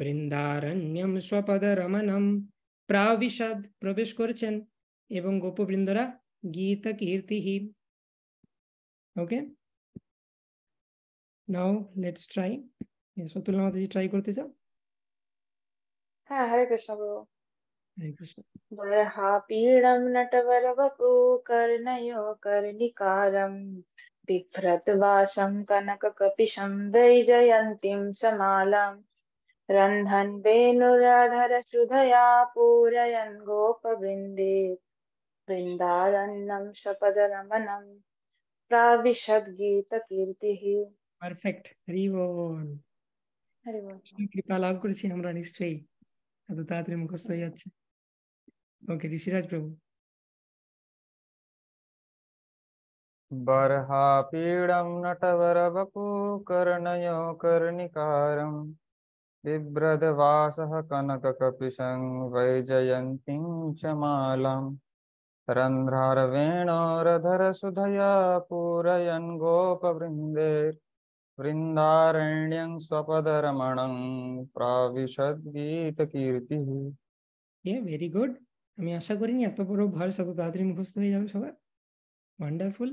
बृंदारण्यम स्वपद रमनम प्राविशद प्रवेश कर गोप वृंदरा गीत कीर्ति ही ओके नाउ लेट्स ट्राई ये सतुल जी ट्राई करते चाओ हाँ हरे कृष्ण प्रभु हरे पीड़म नटवर वपु कर्णयो कर्णिकारम बिभ्रतवासं कनककपिशं वैजयन्तीं च मालां रन्धन् वेणुराधरसुधया पूरयन् गोपवृन्दे वृन्दारण्यं शपदरमणं प्राविशद्गीतकीर्तिः पर्फेक्ट हरि बोल हरि बोल कृपा लाभ করেছি আমরা নিশ্চয়ই এত তাড়াতাড়ি মুখস্থ হয়ে যাচ্ছে ওকে ঋষিরাজ প্রভু बर्पीडम नटवर बर्हापीडं नटवरवपूकर्णयो कर्णिकारं कनक कनककपिशं वैजयन्तीं च मालां रन्ध्रारवेणोरधरसुधया पूरयन् गोपवृन्दे वृन्दारण्यं स्वपदरमणं प्राविशद्गीतकीर्तिः ये ভেরি গুড আমি আশা করিনি এত বড় ভার এত তাড়াতাড়ি মুখস্থ হয়ে যাবে সবার ওয়ান্ডারফুল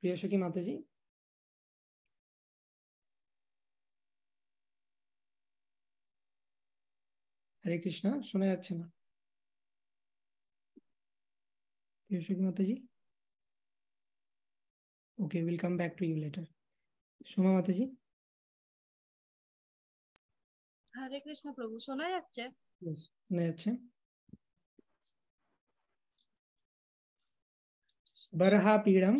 প্রিয় সখী মাতাজি হরে কৃষ্ণ শোনা যাচ্ছে না Priya Sakhi Mataji okay will come back to you later Soma Mataji Hare Krishna প্রভু শোনা যাচ্ছে শোনা যাচ্ছে बरहा पीड़म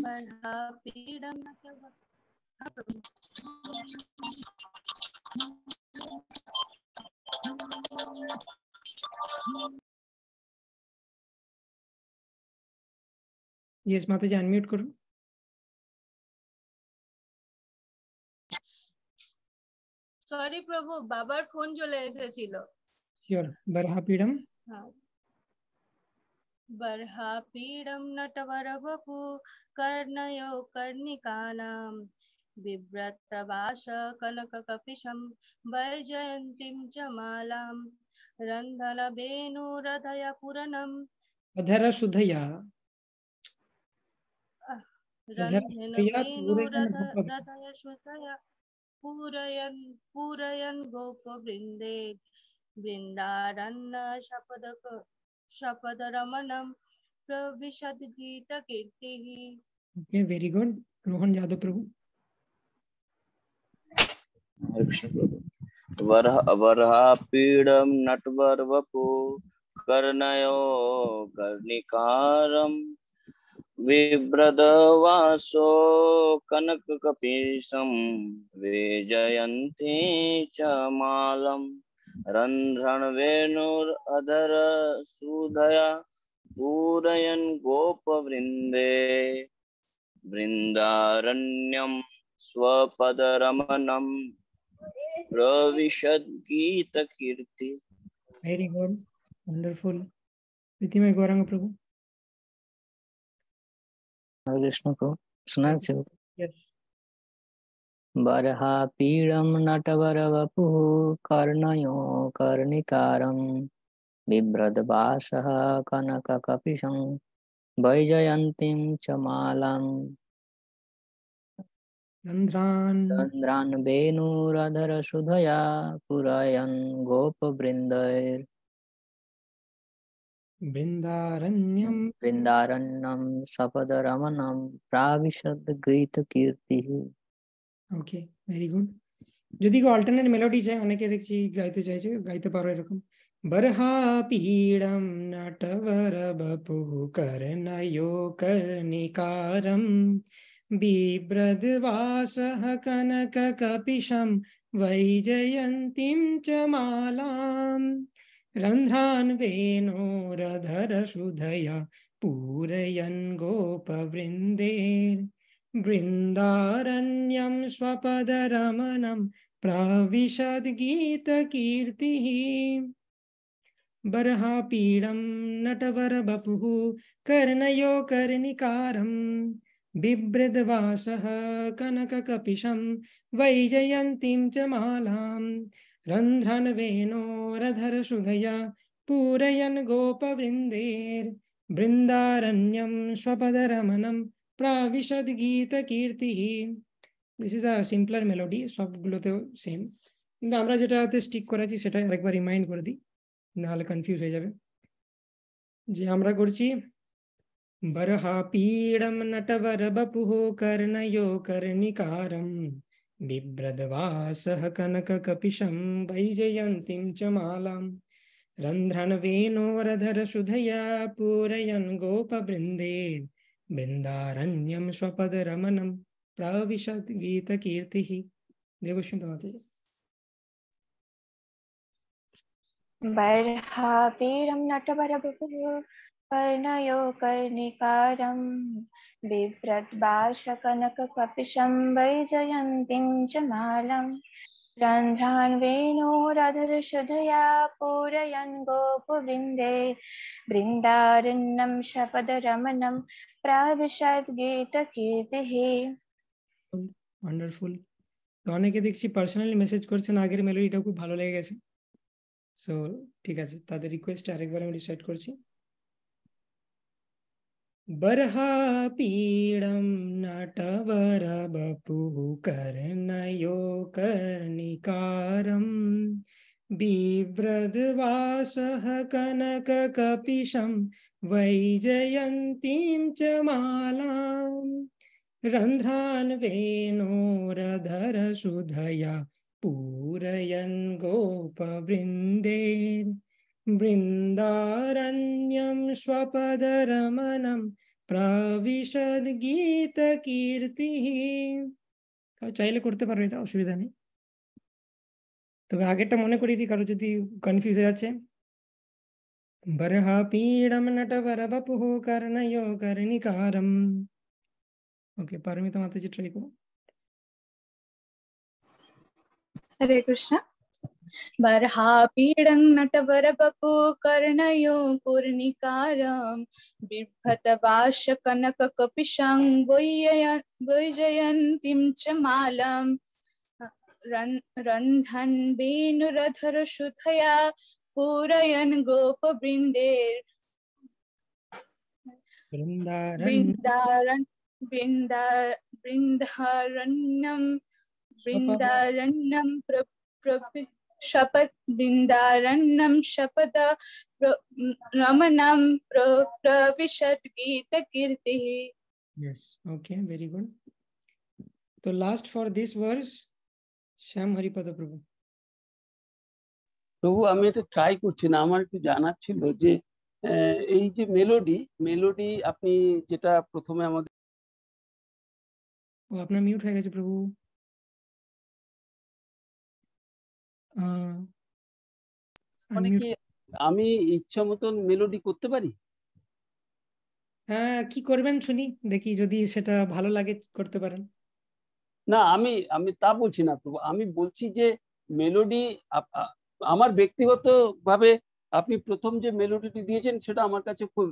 यस माता जी अनम्यूट करो सॉरी प्रभु बाबर फोन जो এসেছিল बरहा पीड़म हां बर्हापीडं नटवरवपु कर्णयो कर्णिकानां बिभ्रतवासकनककपिशं वैजयन्तीं च मालां रन्धनवेणुरदयपुरणम् अधरसुधया पूरयन् पूरयन् गोपवृन्दे बृन्दारण्य शपदक शपद शपथरमणं प्रविशद्गीतकीर्तिः okay very good Rohan Yadav Prabhu Hare वरह वरहा पीडम नटवर वपु कर्णयो कर्णिकारम विभ्रदवासो कनककपीशं वेजयन्ती च मालम् रंध्रण वेणुर अधर सुधया पूरयन गोप वृंदे वृंदारण्यम पूरयन् रमनम प्रविशद गीत कीर्ति वेरी गुड वंडरफुल प्रीति में गौरंग प्रभु हरे कृष्ण प्रभु सुना यस बर्हा नटवर वपु कर्णयो कर्णिकारं बिभ्रद्भासः कनककपिशं वैजयन्तीं च मालां चन्द्रान् वेणुरधरसुधया पुरयन् गोपवृन्दैर्बृन्दारण्यं बृन्दारण्यं सपदरमणं प्राविशद्गीतकीर्तिः ওকে ভেরি গুড যদি কেউ অল্টারনেট মেলোডি চাই অনেকে দেখছি গাইতে চাইছে গাইতে পারো এরকম बरहा पीडं नटवर बपु कर्णयो कर्णिकारं बिभ्रद्वासः कनककपिशं वैजयन्तीं च मालां रन्ध्रान् वेणोरधरशुधया पूरयन् गोपवृन्देर् वृन्दारण्यं स्वपदरमणं प्राविशद्गीतकीर्तिः बर्हापीडं नटवरबपुः कर्णयो कर्णिकारं बिभृद्वासः कनककपिशं वैजयन्तीं च मालां रन्ध्रन्वेणोरधरसुधया पूरयन् गोपवृन्देर्बृन्दारण्यं स्वपदरमणं প্রাবিশদ্গীতকীর্তিহ this is a simpler melody সবগুলোতেও সেম কিন্তু আমরা যেটাতে স্টিক করেছি সেটা আরেকবার রিমাইন্ড করে দিই নাহলে কনফিউজ হয়ে যাবে যে আমরা করছি বরহাপীড়ম নটবর বপুহ কর্ণয়ো কর্ণিকারম बिभ्रदवासः कनककपिशं वैजयन्तीं च मालां रन्ध्रणवेणोरधरसुधया पूरयन् गोपवृन्दे बिन्दारण्यं स्वपदरमणं प्रविशद्गीतकीर्तिः देवश्वन्तमाते बर्हावीरं नटवरबुभुः कर्णयो कर्णिकारं बिभ्रद्बार्शकनककपिशं वैजयन्तीं च मालम् रन्ध्रान्वेणोरधरशुधया पूरयन् गोपविन्दे बृन्दारण्यं शपदरमणं प्राविशद्गीतकीर्तिः ওয়ান্ডারফুল তো অনেকে দেখছি পার্সোনালি মেসেজ করছেন আগের মেলোডিটা খুব ভালো লেগে গেছে সো ঠিক আছে তাদের রিকোয়েস্ট আরেকবার আমি রিসাইড করছি बरहा पीडं नटवर बपु कर्णयो कर्णिकारम् कनक कनककपिशं वैजयती च मालाम् सुधया वेणोरधरसुधया पूरयन् गोपवृन्दे स्वद स्वपदरमणं प्रविशद्गीतकीर्तिः गीत করতে चैल को অসুবিধা নেই তবে আগেরটা মনে করিয়ে দিই কারো যদি কনফিউজ হয়ে ओके तो हरे कृष्ण बर्हापीडं नटवरवपु कर्णयो कुर्निकारं बिभ्रतवाशकनककपिशां वैजयन्तीं च रन्धन् वेणुरधरशुथया पूरयन् गोपवृन्देर् वृन्दारन् वृन्दा वृन्दारण्यं वृन्दारण्यं प्र शपथ वृन्दारण्यं शपथ रमणं प्र प्रविशत् गीतकीर्तिः yes okay very good so last for this verse শ্যাম হরিপদ প্রভু প্রভু আমি এটা ট্রাই করছি না আমার একটু জানার ছিল যে এই যে মেলোডি মেলোডি আপনি যেটা প্রথমে আমাদের ও আপনার মিউট হয়ে গেছে প্রভু মানে কি আমি ইচ্ছা মতন মেলোডি করতে পারি হ্যাঁ কি করবেন শুনি দেখি যদি সেটা ভালো লাগে করতে পারেন না আমি আমি তা বলছি না প্রভু আমি বলছি যে মেলোডি আমার ব্যক্তিগতভাবে আপনি প্রথম যে মেলোডিটি দিয়েছেন সেটা আমার কাছে খুব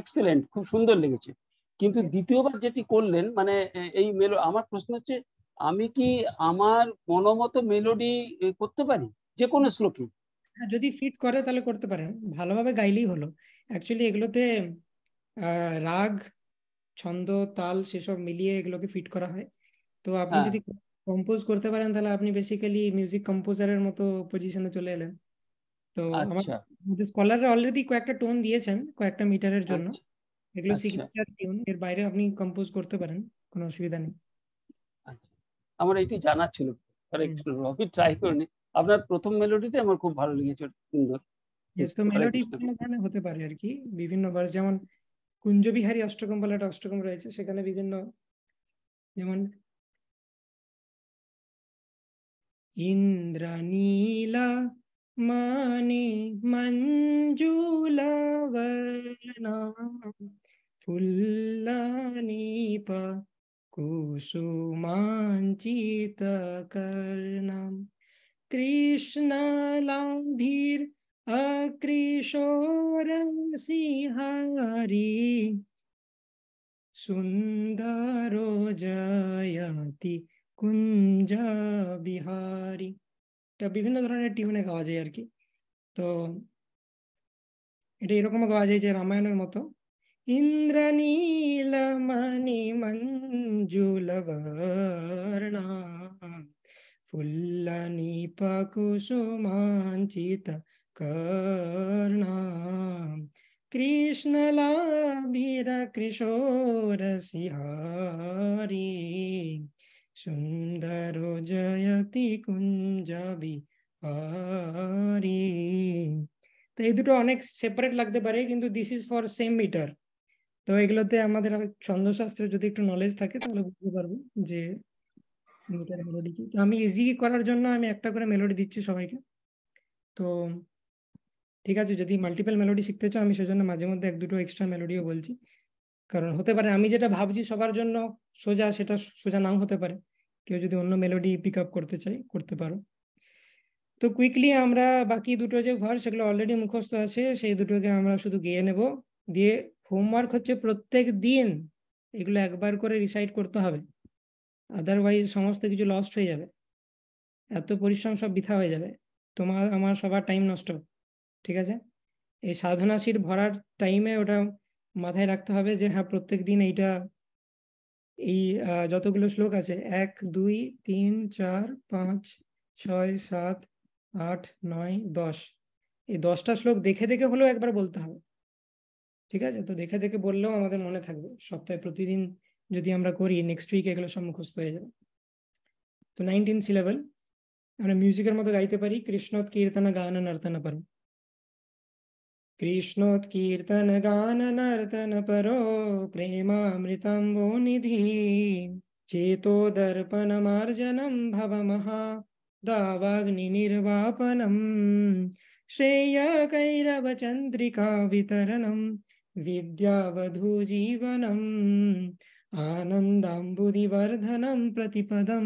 এক্সেলেন্ট খুব সুন্দর লেগেছে কিন্তু দ্বিতীয়বার যেটি করলেন মানে এই মেলো আমার প্রশ্ন হচ্ছে আমি কি আমার মনোমত মেলোডি করতে পারি যে কোনো শ্লোকে হ্যাঁ, যদি ফিট করে তাহলে করতে পারেন ভালোভাবে গাইলেই হলো অ্যাকচুয়ালি এগুলোতে রাগ ছন্দ তাল সেসব মিলিয়ে এগুলোকে ফিট করা হয় তো আপনি হ্যাঁ। যদি কম্পোজ করতে পারেন তাহলে আপনি বেসিক্যালি মিউজিক কম্পোজারের মতো পজিশনে চলে এলেন তো আচ্ছা। আমাদের স্কলাররা অলরেডি কয়েকটা টোন দিয়েছেন কয়েকটা মিটারের জন্য আচ্ছা। এগুলো সিগনেচার আচ্ছা। টিউন এর বাইরে আপনি কম্পোজ করতে পারেন কোনো অসুবিধা নেই আমার এটি জানা ছিল রবি ট্রাই করুন আপনার প্রথম মেলোডিতে আমার খুব ভালো লেগেছে সুন্দর তো মেলোডি বিভিন্ন হতে পারে আর কি বিভিন্ন যেমন কুঞ্জবিহারী অষ্টকম বলে একটা অষ্টকম রয়েছে সেখানে বিভিন্ন যেমন इन्द्रनीला माने मञ्जुलवर्णा फुल्लनीप कुसुमाञ्चितकर्णं कृष्णलाभिरकृशोरसिंहारी सुंदरो जयति কুঞ্জা বিহারি বিভিন্ন ধরনের টিউনে গাওয়া যায় আর কি তো এটা এরকম গাওয়া যায় যে রামায়ণের মতো ইন্দ্রনীলমণি মঞ্জুলবর্ণা फुल्लनीपकुसुमाञ्चित কৃশোর সিহারী সুন্দর জয়তি কুঞ্জাবি আরি তো এই দুটো অনেক সেপারেট লাগতে পারে কিন্তু this is for same meter তো এগুলোতে আমাদের ছন্দশাস্ত্রে যদি একটু নলেজ থাকে তাহলে বুঝতে পারবো যে মিটার মেলোডি কি তো আমি ইজি করার জন্য আমি একটা করে মেলোডি দিচ্ছি সবাইকে তো ঠিক আছে যদি মাল্টিপল মেলোডি শিখতে চাও আমি সেজন্য মাঝে মধ্যে এক দুটো এক্সট্রা মেলোডিও বলছি কারণ হতে পারে আমি যেটা ভাবছি সবার জন্য সোজা সেটা সোজা নাও হতে পারে কেউ যদি অন্য মেলোডি পিক আপ করতে চাই করতে পারো তো কুইকলি আমরা বাকি দুটো যে ঘর সেগুলো অলরেডি মুখস্থ আছে সেই দুটোকে আমরা শুধু গিয়ে নেব দিয়ে হোমওয়ার্ক হচ্ছে প্রত্যেক দিন এগুলো একবার করে রিসাইড করতে হবে আদারওয়াইজ সমস্ত কিছু লস্ট হয়ে যাবে এত পরিশ্রম সব বৃথা হয়ে যাবে তোমার আমার সবার টাইম নষ্ট ঠিক আছে এই সাধনাশীর ভরার টাইমে ওটা মাথায় রাখতে হবে যে হ্যাঁ প্রত্যেক দিন এইটা এই যতগুলো শ্লোক আছে এক দুই তিন চার পাঁচ ছয় সাত আট নয় দশ এই দশটা শ্লোক দেখে দেখে হলেও একবার বলতে হবে ঠিক আছে তো দেখে দেখে বললেও আমাদের মনে থাকবে সপ্তাহে প্রতিদিন যদি আমরা করি নেক্সট উইক এগুলো সম্মুখস্থ হয়ে যাবে তো নাইনটিন সিলেভেল আমরা মিউজিকের মতো গাইতে পারি কৃষ্ণত কীর্তনা গান নর্তনা পারি गान नर्तन परो प्रेमामृतं वो निधि चेतो दर्पण चंद्रिका भवमः दावाग्निनिर्वापनं जीवनम विद्यावधूजीवनम् आनन्दाम्बुदिवर्धनं प्रतिपदम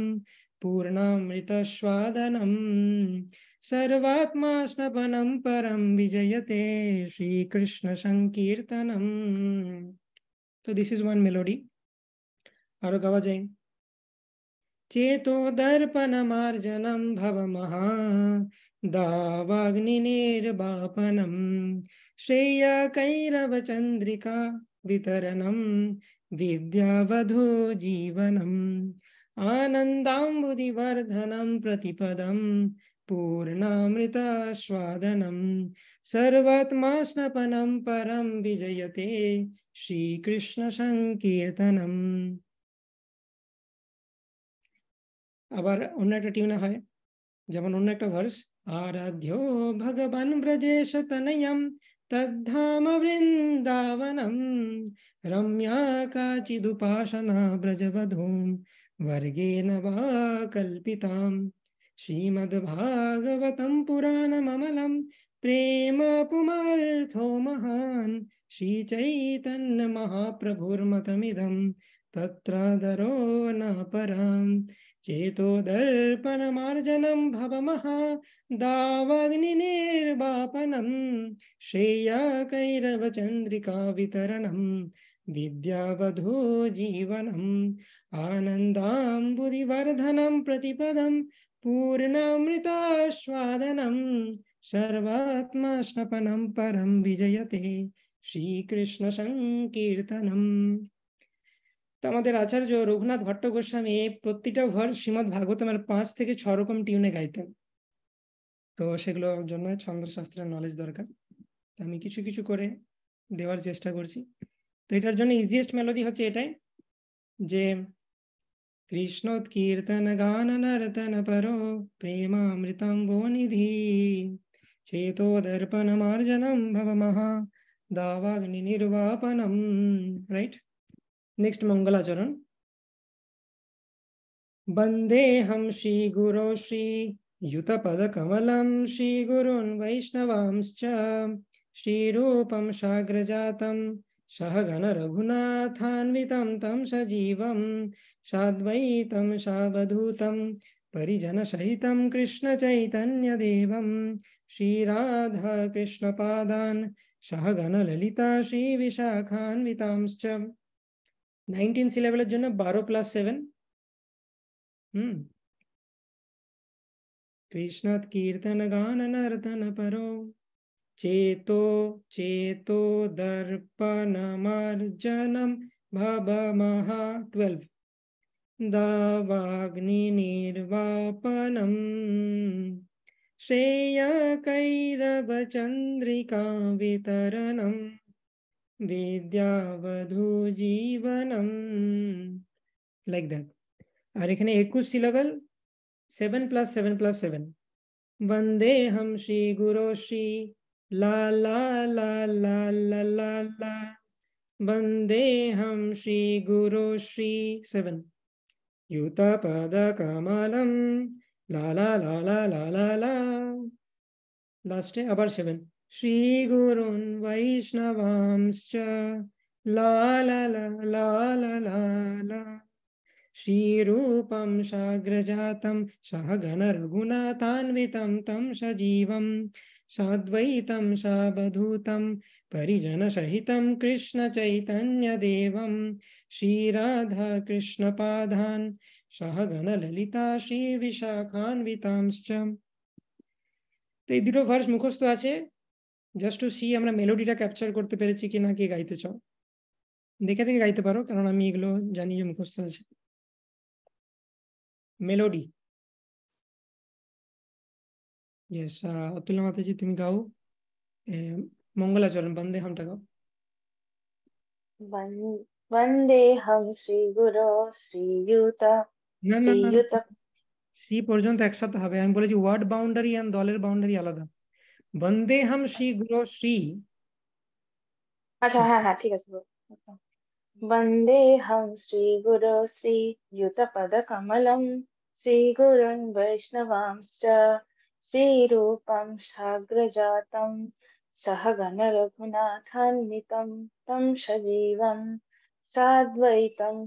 पूर्णामृतस्वादनम् सर्वात्मा परम परं विजयते श्रीकृष्ण संकीर्तनम तो दिस इज वन मेलोडी और गवा जाए चेतो दर्पणमार्जनं भवमहा कैरव चंद्रिका वितरणं विद्यावधो जीवनम आनन्दाम्बुदिवर्धनं प्रतिपदम पूर्णामृतास्वादनं सर्वात्मास्नपनं परं विजयते শ্রীকৃষ্ণসংকীর্তনম আবার অন্য একটা টিউনে হয় যেমন অন্য একটা ভার্স আরাধ্য ভগবান ব্রজেশ তনয়ম তদ্ধাম বৃন্দাবনম রম্যা কাচিদুপাসনা ব্রজবধূম বর্গেন বা কল্পিতাম श्रीमद्भागवतं पुराणममलं प्रेम पुमार्थो महान् श्रीचैतन्यमहाप्रभुर्मतमिदं तत्र दरो न परां चेतोदर्पणमार्जनं भवमः दावग्निर्वापनं श्रेयाकैरवचन्द्रिका वितरणं विद्यावधो जीवनम् आनन्दाम्बुदिवर्धनं प्रतिपदं पूर्णामृतास्वादनं सर्वात्माश्नपनं परं विजयते শ্রীকৃষ্ণসংকীর্তনম তো আমাদের আচার্য রঘুনাথ ভট্ট গোস্বামী প্রতিটা ভর শ্রীমদ ভাগবতমের পাঁচ থেকে ছ রকম টিউনে গাইতেন তো সেগুলোর জন্য ছন্দশাস্ত্রের নলেজ দরকার তো আমি কিছু কিছু করে দেওয়ার চেষ্টা করছি তো এটার জন্য ইজিয়েস্ট মেলোডি হচ্ছে এটাই যে कृष्णोत्कीर्तनगाननर्तनपरो प्रेमामृताङ्गोनिधि चेतोदर्पणमार्जनं भवमः दावाग्निनिर्वापनम् रैट् श्री मङ्गलाचरण वन्देऽहं श्रीगुरो श्रीयुतपदकमलं श्रीगुरून् वैष्णवांश्च श्रीरूपं शाग्रजातं सहगणरघुनाथान्वितं तं सजीवं सहित कृष्ण शाद्वैतं शावधूतं परिजनसहितं कृष्णचैतन्यदेवं ललिता श्री श्रीविशाखान्वितांश्च नाइनटीन सिलेबल जो ना बारह प्लस सेवन हम्म कृष्ण कीर्तन गान नर्तन परो चेतो चेतो दर्पण दर्पणमार्जनम भव महा ट्वेल्व दावाग्निनिर्वापनम् श्रेयकैरवचन्द्रिकावितरणं विद्यावधूजीवनं लाइक दैट और এখানে 21 seven plus seven plus seven वंदे हम श्री गुरो श्री ला ला ला ला ला ला ला वंदे हम श्री गुरो श्री 7 यूतपादकमलं ला ला ला ला ला ला ला लास्ट है अबर सेवन श्रीगुरुन् वैष्णवांश्च ला ला ला ला ला ला ला श्रीरूपं साग्रजातं सहघनरघुनाथान्वितं तं सजीवं साद्वैतं सावधूतं পরিজন সহিত কৃষ্ণ চৈতন্য দেবম परिजनसहितं कृष्णचैतन्यदेवं श्रीराधाकृष्णपादान् ললিতা শ্রী বিশাখান্বিতাংশ্চ তো এই দুটো ভার্স মুখস্থ আছে জাস্ট টু সি আমরা মেলোডিটা ক্যাপচার করতে পেরেছি কি না কে গাইতে চাও দেখে দেখে গাইতে পারো কারণ আমি এগুলো জানি যে মুখস্থ আছে মেলোডি ইয়েস অতুল মাতাজি তুমি গাও मङ्गलाचरण वन्दे हं टग वन्दे হম শ্রী গুরু শ্রীযুত না না শ্রীযুত শ্রী পর্যন্ত একসাথে হবে আমি বলেছি ওয়ার্ড বাউন্ডারি এন্ড দলের বাউন্ডারি আলাদা বন্দে হাম শ্রী গুরু শ্রী আচ্ছা হ্যাঁ হ্যাঁ ঠিক আছে বন্দে হাম শ্রী গুরু শ্রী যুত পদ কমলম শ্রী গুরুন বৈষ্ণবাংশ শ্রী রূপং সাগ্রজাতম सह सजीव सवधूत गणरघुनाथान्वितं तं सजीवं साद्वैतं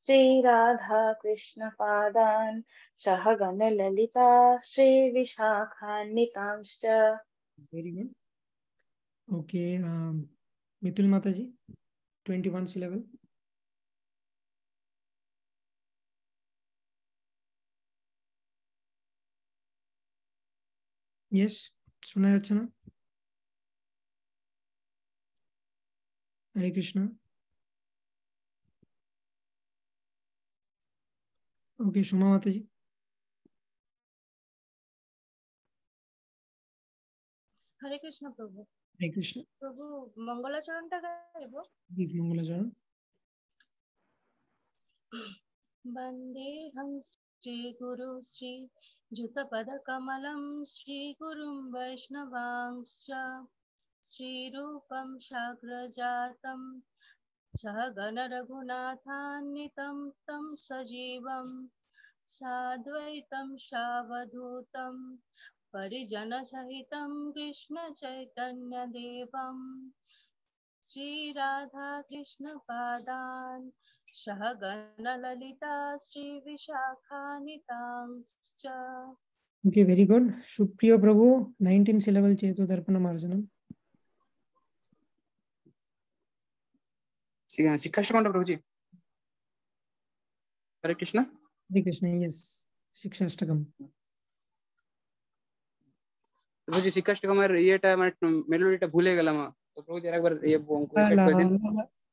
श्री राधा कृष्ण पादान सह गणललिता श्रीविशाखान्वितांश्च very good okay Mithun Mata ji twenty one syllable yes শোনা যাচ্ছে না হরে কৃষ্ণ ওকে সোমা মাতাজি হরে কৃষ্ণ প্রভু হরে কৃষ্ণ প্রভু মঙ্গলাচরণটা গাইব মঙ্গলাচরণ বন্দে হং শ্রী গুরু শ্রী जुतपदकमलं श्रीगुरुं वैष्णवांश्च श्रीरूपं शाग्रजातं सहगणरघुनाथान्वितं तं सजीवं साद्वैतं सावधूतं परिजनसहितं कृष्णचैतन्यदेवं श्रीराधाकृष्णपादान् सहगणललिता श्रीविशाखानितांश्च okay very good Supriya Prabhu 19 syllable चेतु दर्पणम अर्जुनम शिक्षाष्टकंड प्रभु जी हरे कृष्ण हरे कृष्ण यस शिक्षाष्टकम प्रभु जी शिक्षाष्टकम ये टा मेलोडी टा भूले गला मा तो प्रभु जी एक बार ये बोंको चेक कर दें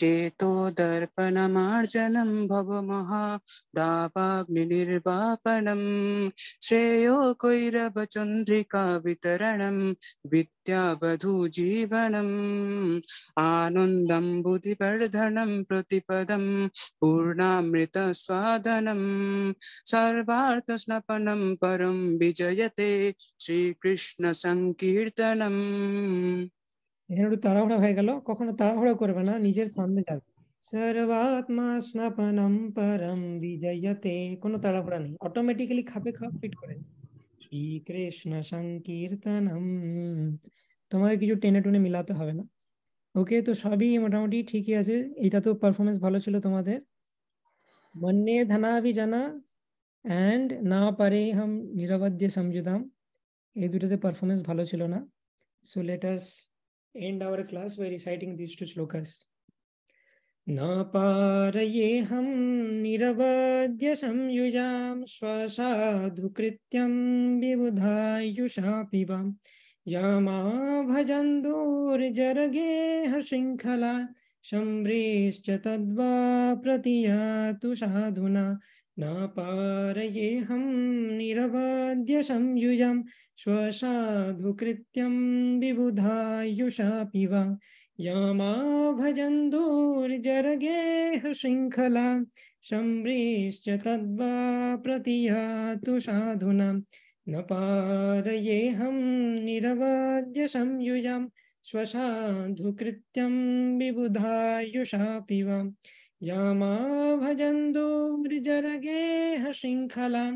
चेतो दर्पणमार्जनं भवमहादावाग्निर्वापनं श्रेयो वितरणं विद्यावधूजीवनम् आनन्दं बुधिवर्धनं प्रतिपदं पूर्णामृतस्वादनं सर्वार्थस्नपनं परं विजयते श्रीकृष्णसङ्कीर्तनम् এখানে একটু তাড়াহুড়া হয়ে গেল কখনো তাড়াহুড়া করবে না নিজের সামনে যাবে সর্বাত্মা স্নাপনম পরম বিজয়তে কোনো তাড়াহুড়া নেই অটোমেটিক্যালি খাপে খাপ ফিট করে শ্রীকৃষ্ণ সংকীর্তনম তোমাকে কিছু টেনে টুনে মিলাতে হবে না ওকে তো সবই মোটামুটি ঠিকই আছে এটা তো পারফরমেন্স ভালো ছিল তোমাদের মনে ধনাভি জানা অ্যান্ড না পারে হাম নিরবদ্য সমঝুদাম এই দুটোতে পারফরমেন্স ভালো ছিল না so let's end our class by reciting these two shlokas. नापारये हम निरवद्य संयुजां स्वसाधुकृत्यं विबुधायुषापि वां यामा भजन्दोर्जरगेह शृङ्खला शम्भ्रेश्च तद्वा प्रतियातु साधुना नापारये हम निरवध्य संयुजं श्वशाधुकृत्यं विबुधायुषा वा यामा भजन्दूर्जरगेह शृङ्खला शम्रीश्च तद्वा प्रतियातु साधुना न पारयेऽहं निरवाद्य संयुजां श्वशाधुकृत्यं विबुधायुषा वा यामा भजन्दूर्जरगेह शृङ्खलां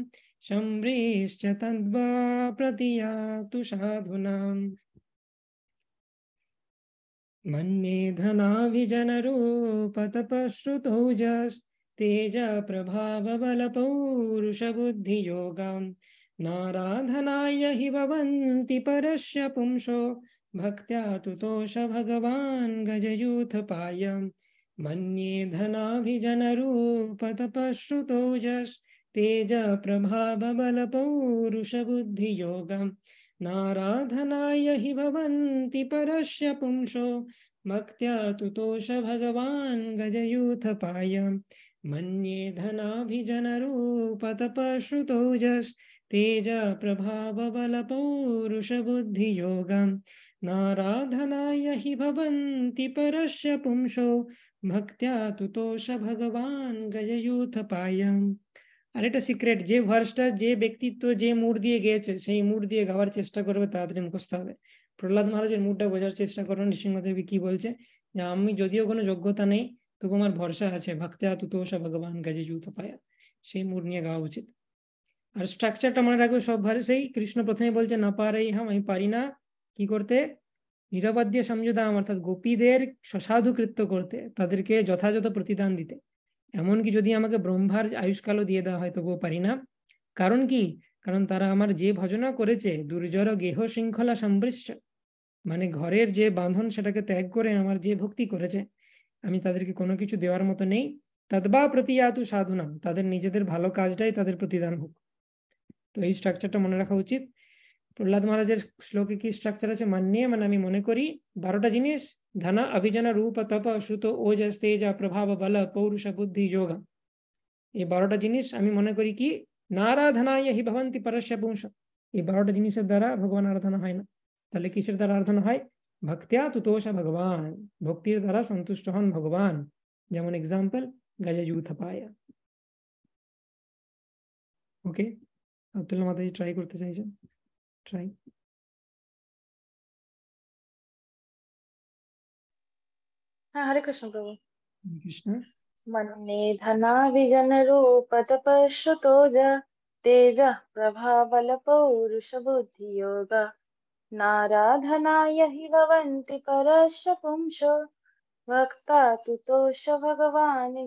शम्भ्रीश्च तद्वा प्रतियातु साधूनाम् मन्ये धनाभिजनरूपतपश्रुतौजस्तेजप्रभावबलपौरुषबुद्धियोगाम् नाराधनाय हि भवन्ति परस्य पुंसो भक्त्या तुतोष भगवान् गजयूथपाय मन्ये धनाभिजनरूपतपश्रुतौजस् तेज तेजप्रभावबलपौरुषबुद्धियोगम् नाराधनाय हि भवन्ति परस्य पुंसो भक्त्या तुतोष भगवान् गजयूथपाय मन्ये धनाभिजनरूपतपश्रुतौजस्तेजप्रभावबलपौरुषबुद्धियोगम् नाराधनाय हि भवन्ति परस्य पुंसो भक्त्या तुतोष भगवान् गजयूथपाय আর এটা সিক্রেট যে ভার্সটা যে ব্যক্তিত্ব যে মুড দিয়ে গেয়েছে সেই মুড দিয়ে গাওয়ার চেষ্টা করবে তাড়াতাড়ি মুখস্থ হবে প্রহ্লাদ মহারাজের মুডটা বোঝার চেষ্টা করুন নৃসিংহদেবী কি বলছে যে আমি যদিও কোনো যোগ্যতা নেই তবু আমার ভরসা আছে ভক্তে আতুতোষা ভগবান কাজে জুত পায়া সেই মুড নিয়ে গাওয়া উচিত আর স্ট্রাকচারটা মনে রাখবে সব ভার্সেই কৃষ্ণ প্রথমে বলছে না পারে হাম আমি পারি না কি করতে নিরাপদ দিয়ে সমঝোদাম অর্থাৎ গোপীদের সসাধু কৃত্য করতে তাদেরকে যথাযথ প্রতিদান দিতে এমনকি যদি আমাকে ব্রহ্মার আয়ুষ্কালও দিয়ে দেওয়া হয় তবুও পারি না কারণ কি কারণ তারা আমার যে ভজনা করেছে দুর্জর গেহ শৃঙ্খলা সম্পৃষ্ট মানে ঘরের যে বাঁধন সেটাকে ত্যাগ করে আমার যে ভক্তি করেছে আমি তাদেরকে কোনো কিছু দেওয়ার মতো নেই তদবা প্রতিয়াতু সাধুনা তাদের নিজেদের ভালো কাজটাই তাদের প্রতিদান হোক তো এই স্ট্রাকচারটা মনে রাখা উচিত প্রহ্লাদ মহারাজের শ্লোকে কি স্ট্রাকচার আছে নিয়ে মানে আমি মনে করি বারোটা জিনিস ಧನ ಅಭಿಜನ ರೂಪ ತಪ সুত ওজস তেজ প্রভাব বল পৌরুষ বুদ্ধি যোগ এই বারোটা জিনিস আমি মনে করি কি নারাধনায় হি ভবন্তি পরশ্য পুংস এই বারোটা জিনিসের দ্বারা ভগবান আরাধনা হয় না তাহলে কিসের দ্বারা আরাধনা হয় ভক্তিয়া তুতোষ ভগবান ভক্তির দ্বারা সন্তুষ্ট হন ভগবান যেমন এক্সাম্পল গজযুথপায়া ওকে আব্দুল্লাহ মাতাজি ট্রাই করতে চাইছেন ট্রাই হ্যাঁ হরি কৃষ্ণ প্রভু কৃষ্ণ মন নেধনাবিজন রূপ চপশুতোজ তেজ প্রভ বল পৌরুষ বুদ্ধিযোগ নারদনায়হি ভবন্তি পরস্য কুম্ষ বক্তাতুতোশ ভগবানী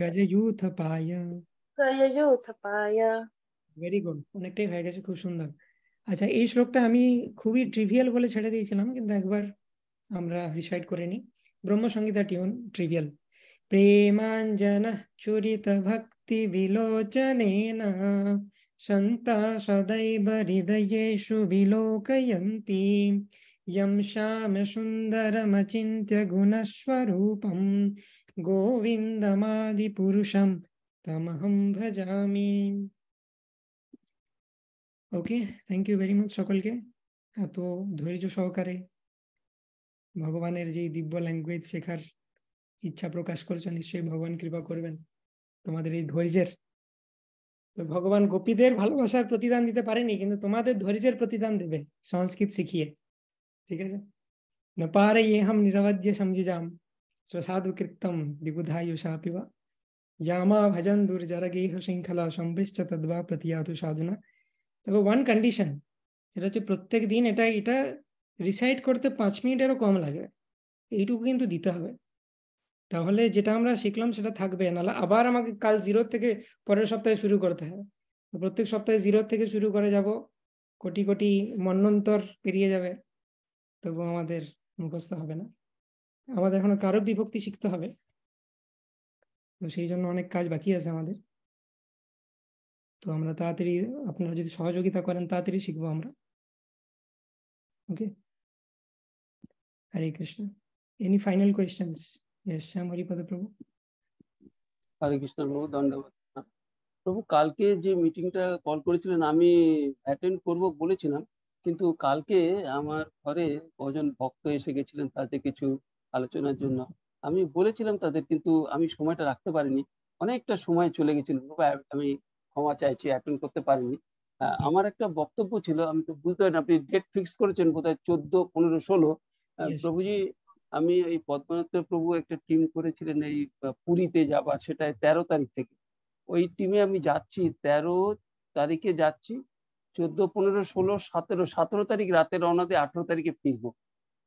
গজে যুতপায়য় কায় যুতপায়য় ভেরি গুড অনেকটাই হয়ে গেছে খুব সুন্দর আচ্ছা এই শ্লোকটা আমি খুবই ট্রাইভিয়াল বলে ছেড়ে দিয়েছিলাম কিন্তু একবার আমরা রিসাইড করে নিই ব্রহ্মসংগীতা টিউন ট্রিভিয়াল প্রেমাঞ্জন চুরিত ভক্তি বিলোচনেন সন্তা সदैव হৃদয়েষু বিলোকয়ন্তি यं श्यामसुन्दरमचिन्त्यगुणस्वरूपं गोविन्दमादिपुरुषं तमहं भजामि okay thank you very much সকলকে এত ধৈর্য সহকারে ভগবানের যে দিব্য ল্যাঙ্গুয়েজ শেখার ইচ্ছা প্রকাশ করেছেন নিশ্চয়ই ভগবান কৃপা করবেন তোমাদের এই ধৈর্যের ভগবান গোপীদের ভালোবাসার প্রতিদান দিতে পারেনি কিন্তু তোমাদের ধৈর্যের প্রতিদান দেবে সংস্কৃত শিখিয়ে ঠিক আছে ন পারহিয়ে হাম নিরবদ্যে সমজিজাম সো সাদুকৃতম দিবদায়ুષાপিবা যামা ভজন দুরজারগি হ শিংখলা সমৃষ্ট তদ্বা প্রত্যাতু সাদুনা তো ওয়ান কন্ডিশন যেটা প্রতি প্রত্যেক দিন এটা এটা রিসাইড করতে পাঁচ মিনিটেরও কম লাগবে এইটুকু কিন্তু দিতে হবে তাহলে যেটা আমরা শিখলাম সেটা থাকবে নাহলে আবার আমাকে কাল জিরো থেকে পরের সপ্তাহে শুরু করতে হবে প্রত্যেক সপ্তাহে জিরো থেকে শুরু করে যাব কোটি কোটি মন্নন্তর পেরিয়ে যাবে তবু আমাদের মুখস্থ হবে না আমাদের এখনো কারো বিভক্তি শিখতে হবে তো সেই জন্য অনেক কাজ বাকি আছে আমাদের তো আমরা তাড়াতাড়ি আপনারা যদি সহযোগিতা করেন তাড়াতাড়ি শিখবো আমরা ওকে Hare Krishna. Any final questions? Yes, Sham Haripada Prabhu. হরে কৃষ্ণ প্রভু দণ্ডবাদ প্রভু কালকে যে মিটিংটা কল করেছিলেন আমি অ্যাটেন্ড করব বলেছিলাম কিন্তু কালকে আমার ঘরে কজন ভক্ত এসে গেছিলেন তাতে কিছু আলোচনার জন্য আমি বলেছিলাম তাদের কিন্তু আমি সময়টা রাখতে পারিনি অনেকটা সময় চলে গেছিল আমি ক্ষমা চাইছি অ্যাটেন্ড করতে পারিনি আমার একটা বক্তব্য ছিল আমি তো বুঝতে পারিনি আপনি ডেট ফিক্স করেছেন বোধহয় চোদ্দ পনেরো ষোলো প্রভুজি আমি এই পদ্মনাথ প্রভু একটা টিম করেছিলেন এই পুরীতে যাবার সেটা তেরো তারিখ থেকে ওই টিমে আমি যাচ্ছি তেরো তারিখে যাচ্ছি চোদ্দ পনেরো ষোলো সতেরো সতেরো তারিখ রাতে রওনা দিয়ে আঠেরো তারিখে ফিরবো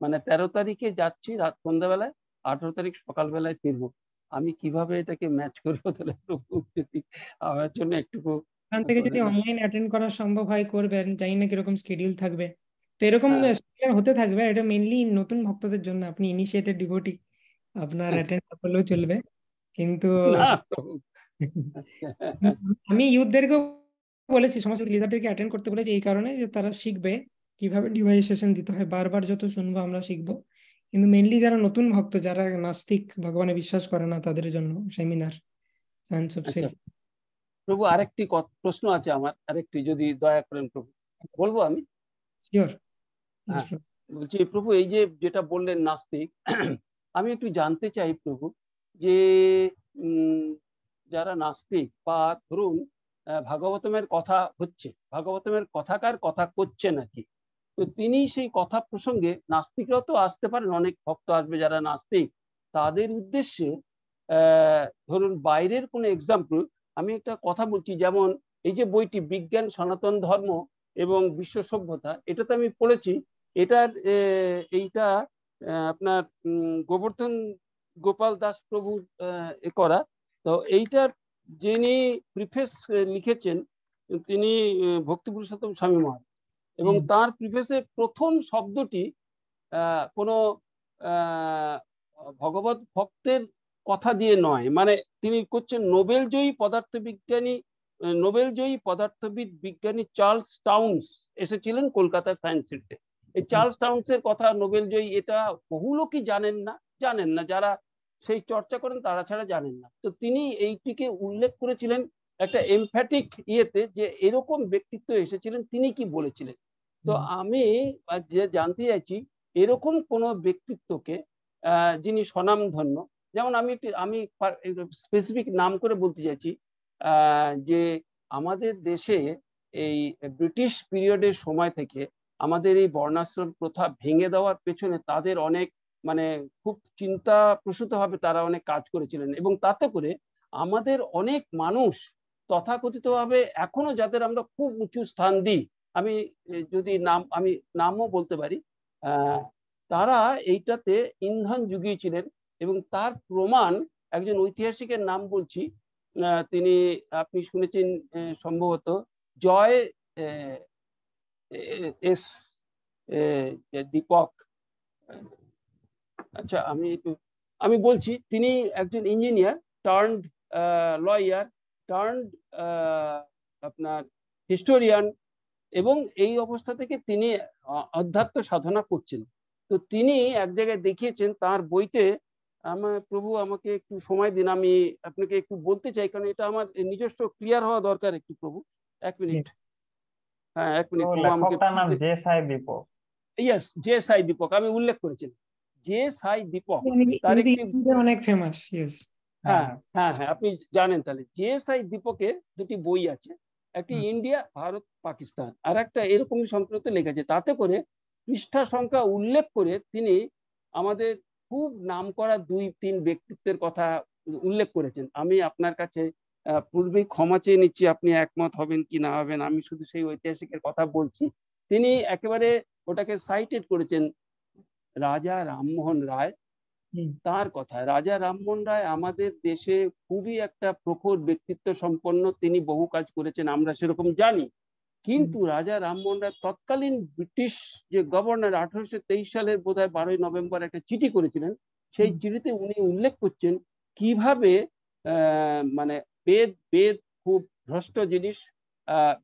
মানে তেরো তারিখে যাচ্ছি রাত সন্ধ্যাবেলায় আঠেরো তারিখ সকালবেলায় ফিরবো আমি কিভাবে এটাকে ম্যাচ করবো তাহলে প্রভু যদি আমার জন্য একটুকু এখান থেকে যদি অনলাইন অ্যাটেন্ড করা সম্ভব হয় করবেন জানি না কিরকম স্কেডিউল থাকবে তো এরকম হ্যাঁ। হতে থাকবে এটা মেনলি নতুন ভক্তদের জন্য আপনি ইনিশিয়েটেড ডিভোটি আপনার অ্যাটেন্ড আচ্ছা। করলেও চলবে কিন্তু আমি ইউথদেরকেও বলেছি সমস্ত লিডারদেরকে অ্যাটেন্ড করতে বলেছি এই কারণে যে তারা শিখবে কিভাবে ডিভাইসেশন দিতে হয় বারবার যত শুনবো আমরা শিখব কিন্তু মেনলি যারা নতুন ভক্ত যারা নাস্তিক ভগবানে বিশ্বাস করে না তাদের জন্য সেমিনার সায়েন্স অফ সেলফ প্রভু আরেকটি প্রশ্ন আছে আমার আরেকটি যদি দয়া করেন প্রভু বলবো আমি শিওর হ্যাঁ। বলছি প্রভু এই যে যেটা বললেন নাস্তিক আমি একটু জানতে চাই প্রভু যে যারা নাস্তিক বা ধরুন ভাগবতমের কথা হচ্ছে ভাগবতমের কথাকার কথা করছে নাকি তো তিনি সেই কথা প্রসঙ্গে নাস্তিকরা তো আসতে পারেন অনেক ভক্ত আসবে যারা নাস্তিক তাদের উদ্দেশ্যে ধরুন বাইরের কোনো এক্সাম্পল আমি একটা কথা বলছি যেমন এই যে বইটি বিজ্ঞান সনাতন ধর্ম এবং বিশ্ব সভ্যতা এটা তো আমি পড়েছি এটার এইটা আপনার গোবর্ধন গোপাল দাস প্রভু করা তো এইটার যিনি প্রিফেস লিখেছেন তিনি ভক্তি পুরুষোত্তম স্বামী মহারাজ এবং তার প্রিফেসের প্রথম শব্দটি কোনো ভগবত ভক্তের কথা দিয়ে নয় মানে তিনি করছেন নোবেল জয়ী পদার্থবিজ্ঞানী নোবেল জয়ী পদার্থবিদ বিজ্ঞানী চার্লস টাউন্স এসেছিলেন কলকাতার সায়েন্স সিটিতে এই চার্লস টাউন্সের কথা নোবেল জয়ী এটা বহু লোকই জানেন না জানেন না যারা সেই চর্চা করেন তারা ছাড়া জানেন না তো তিনি এইটিকে উল্লেখ করেছিলেন একটা এমফ্যাটিক ইয়েতে যে এরকম ব্যক্তিত্ব এসেছিলেন তিনি কি বলেছিলেন তো আমি যে জানতে চাইছি এরকম কোনো ব্যক্তিত্বকে যিনি স্বনামধন্য যেমন আমি একটি আমি স্পেসিফিক নাম করে বলতে চাইছি যে আমাদের দেশে এই ব্রিটিশ পিরিয়ডের সময় থেকে আমাদের এই বর্ণাশ্রম প্রথা ভেঙে দেওয়ার পেছনে তাদের অনেক মানে খুব চিন্তা প্রসূতভাবে তারা অনেক কাজ করেছিলেন এবং তাতে করে আমাদের অনেক মানুষ তথাকথিতভাবে এখনো যাদের আমরা খুব উঁচু স্থান দিই আমি যদি নাম আমি নামও বলতে পারি তারা এইটাতে ইন্ধন যুগিয়েছিলেন এবং তার প্রমাণ একজন ঐতিহাসিকের নাম বলছি তিনি আপনি শুনেছেন সম্ভবত জয় এস দীপক আচ্ছা আমি একটু আমি বলছি তিনি একজন ইঞ্জিনিয়ার টার্নড লয়ার টার্নড আপনার হিস্টোরিয়ান এবং এই অবস্থা থেকে তিনি অধ্যাত্ম সাধনা করছেন তো তিনি এক জায়গায় দেখিয়েছেন তার বইতে আমার প্রভু আমাকে একটু সময় দিন আমি আপনাকে একটু বলতে চাই কারণ এটা আমার নিজস্ব ক্লিয়ার হওয়া দরকার একটু প্রভু এক মিনিট হ্যাঁ আমি উল্লেখ জে দীপক তার অনেক ফেমাস হ্যাঁ, হ্যাঁ হ্যাঁ হ্যাঁ আপনি জানেন তাহলে জে সাই দুটি বই আছে একটি ইন্ডিয়া ভারত পাকিস্তান আর একটা এরকম সম্পর্কিত লেখা আছে তাতে করে পৃষ্ঠা সংখ্যা উল্লেখ করে তিনি আমাদের খুব নাম করা দুই তিন ব্যক্তিত্বের কথা উল্লেখ করেছেন আমি আপনার কাছে পূর্বেই ক্ষমা চেয়ে নিচ্ছি আপনি একমত হবেন কি না হবেন আমি শুধু সেই ঐতিহাসিকের কথা বলছি তিনি একেবারে ওটাকে সাইটেড করেছেন রাজা রামমোহন রায় তার কথা রাজা রামমোহন রায় আমাদের দেশে খুবই একটা প্রখর ব্যক্তিত্ব সম্পন্ন তিনি বহু কাজ করেছেন আমরা সেরকম জানি কিন্তু রাজা রামমোহন রায় তৎকালীন ব্রিটিশ যে গভর্নর আঠারোশো তেইশ সালের বোধ হয় বারোই নভেম্বর একটা চিঠি করেছিলেন সেই চিঠিতে উনি উল্লেখ করছেন কিভাবে মানে বেদ বেদ খুব ভ্রষ্ট জিনিস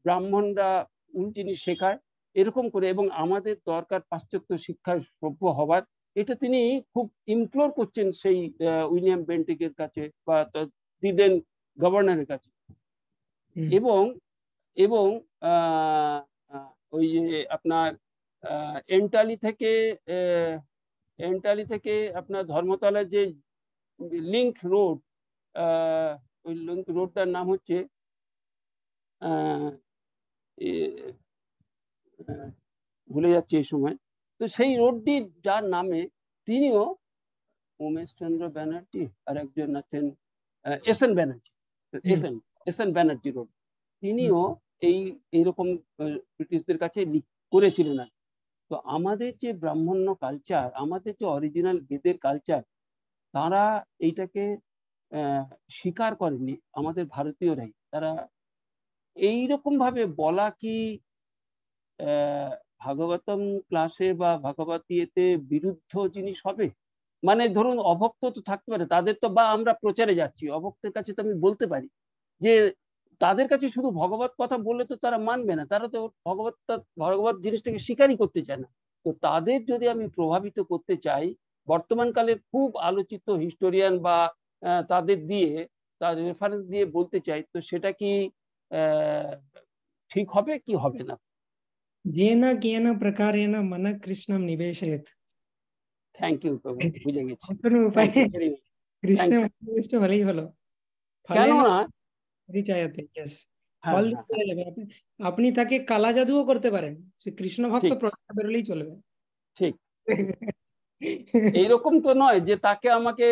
ব্রাহ্মণরা উল জিনিস শেখায় এরকম করে এবং আমাদের দরকার পাশ্চাত্য শিক্ষায় সভ্য হওয়ার এটা তিনি খুব ইমপ্লোর করছেন সেই উইলিয়াম বেন্টিকের কাছে বা দিদেন গভর্নরের কাছে এবং এবং ওই যে আপনার এন্টালি থেকে এন্টালি থেকে আপনার ধর্মতলার যে লিঙ্ক রোড ওই রোডটার নাম হচ্ছে ভুলে যাচ্ছে এই সময় তো সেই রোডটি যার নামে তিনিও উমেশ চন্দ্র ব্যানার্জি আর একজন আছেন S N Banerjee S N S N Banerjee road তিনিও এই এইরকম ব্রিটিশদের কাছে করেছিলেন আর তো আমাদের যে ব্রাহ্মণ্য কালচার আমাদের যে অরিজিনাল বেদের কালচার তারা এইটাকে স্বীকার করেনি আমাদের ভারতীয়রাই তারা এইরকম ভাবে বলা কি ভাগবতম ক্লাসে বা ভাগবতীতে বিরুদ্ধ জিনিস হবে মানে ধরুন অভক্ত তো থাকতে পারে তাদের তো বা আমরা প্রচারে যাচ্ছি অভক্তের কাছে তো আমি বলতে পারি যে তাদের কাছে শুধু ভগবত কথা বললে তো তারা মানবে না তারা তো ভগবত ভগবত জিনিসটাকে স্বীকারই করতে চায় না তো তাদের যদি আমি প্রভাবিত করতে চাই বর্তমানকালে খুব আলোচিত হিস্টোরিয়ান বা তাদের দিয়ে তাদের রেফারেন্স দিয়ে বলতে চাই তো সেটা কি ঠিক হবে কি হবে না যেন কেন প্রকারেণ মন কৃষ্ণম নিবেশয়েত থ্যাংক ইউ বুঝে গেছি কোনো উপায় কৃষ্ণ নিবেষ্ট ভালোই হলো কেননা পরিচয়তে ইয়েস ফল আপনি তাকে কালা জাদুও করতে পারেন সে কৃষ্ণ ভক্ত প্রকাশ বেরোলেই চলবে ঠিক এইরকম তো নয় যে তাকে আমাকে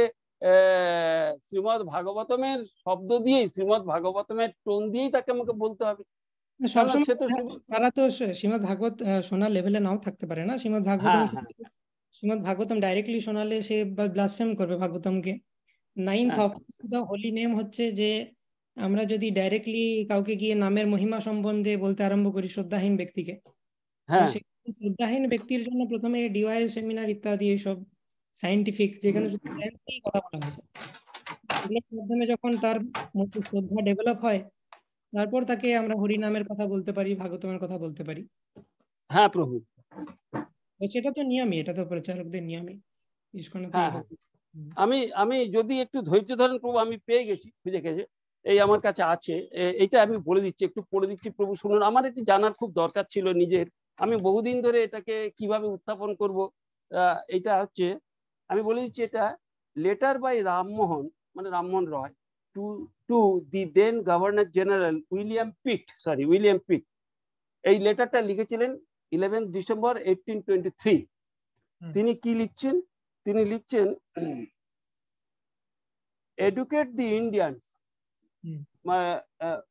শ্রীমদ ভাগবতমের শব্দ দিয়েই শ্রীমদ ভাগবতমের টোন দিয়েই তাকে আমাকে বলতে হবে তারা তো শ্রীমদ ভাগবত শোনার লেভেলে নাও থাকতে পারে না শ্রীমদ ভাগবত হ্যাঁ, শ্রীমদ ভাগবতম ডাইরেক্টলি হ্যাঁ। শোনালে সে ব্লাসফেম করবে ভাগবতমকে ninth of the holy name হচ্ছে যে আমরা যদি ডাইরেক্টলি কাউকে গিয়ে নামের মহিমা সম্বন্ধে বলতে আরম্ভ করি শ্রদ্ধাহীন ব্যক্তিকে হ্যাঁ। শ্রদ্ধাহীন ব্যক্তির জন্য প্রথমে ডিওয়াই সেমিনার ইত্যাদি এইসব সাইন্টিফিক যেখানে শুধু সায়েন্স নিয়ে কথা বলা হয়েছে এগুলোর মাধ্যমে যখন তার মধ্যে শ্রদ্ধা ডেভেলপ হয় তারপর তাকে আমরা হরি নামের কথা বলতে পারি ভাগবতমের কথা বলতে পারি হ্যাঁ প্রভু সেটা তো নিয়মই এটা তো প্রচারকদের নিয়মই হ্যাঁ, হ্যাঁ। আমি আমি যদি একটু ধৈর্য ধরেন প্রভু আমি পেয়ে গেছি খুঁজে গেছে এই আমার কাছে আছে এটা আমি বলে দিচ্ছি একটু পড়ে দিচ্ছি প্রভু শুনুন আমার এটি জানার খুব দরকার ছিল নিজের আমি বহুদিন ধরে এটাকে কিভাবে উত্থাপন করব এটা হচ্ছে আমি বলে দিচ্ছি এটা লেটার বাই রামমোহন মানে Rammohan Roy to to the then governor general William Pitt sorry William Pitt এই লেটারটা লিখেছিলেন eleven December eighteen twenty three তিনি কি লিখছেন তিনি লিখছেন এডুকেট দি ইন্ডিয়ানস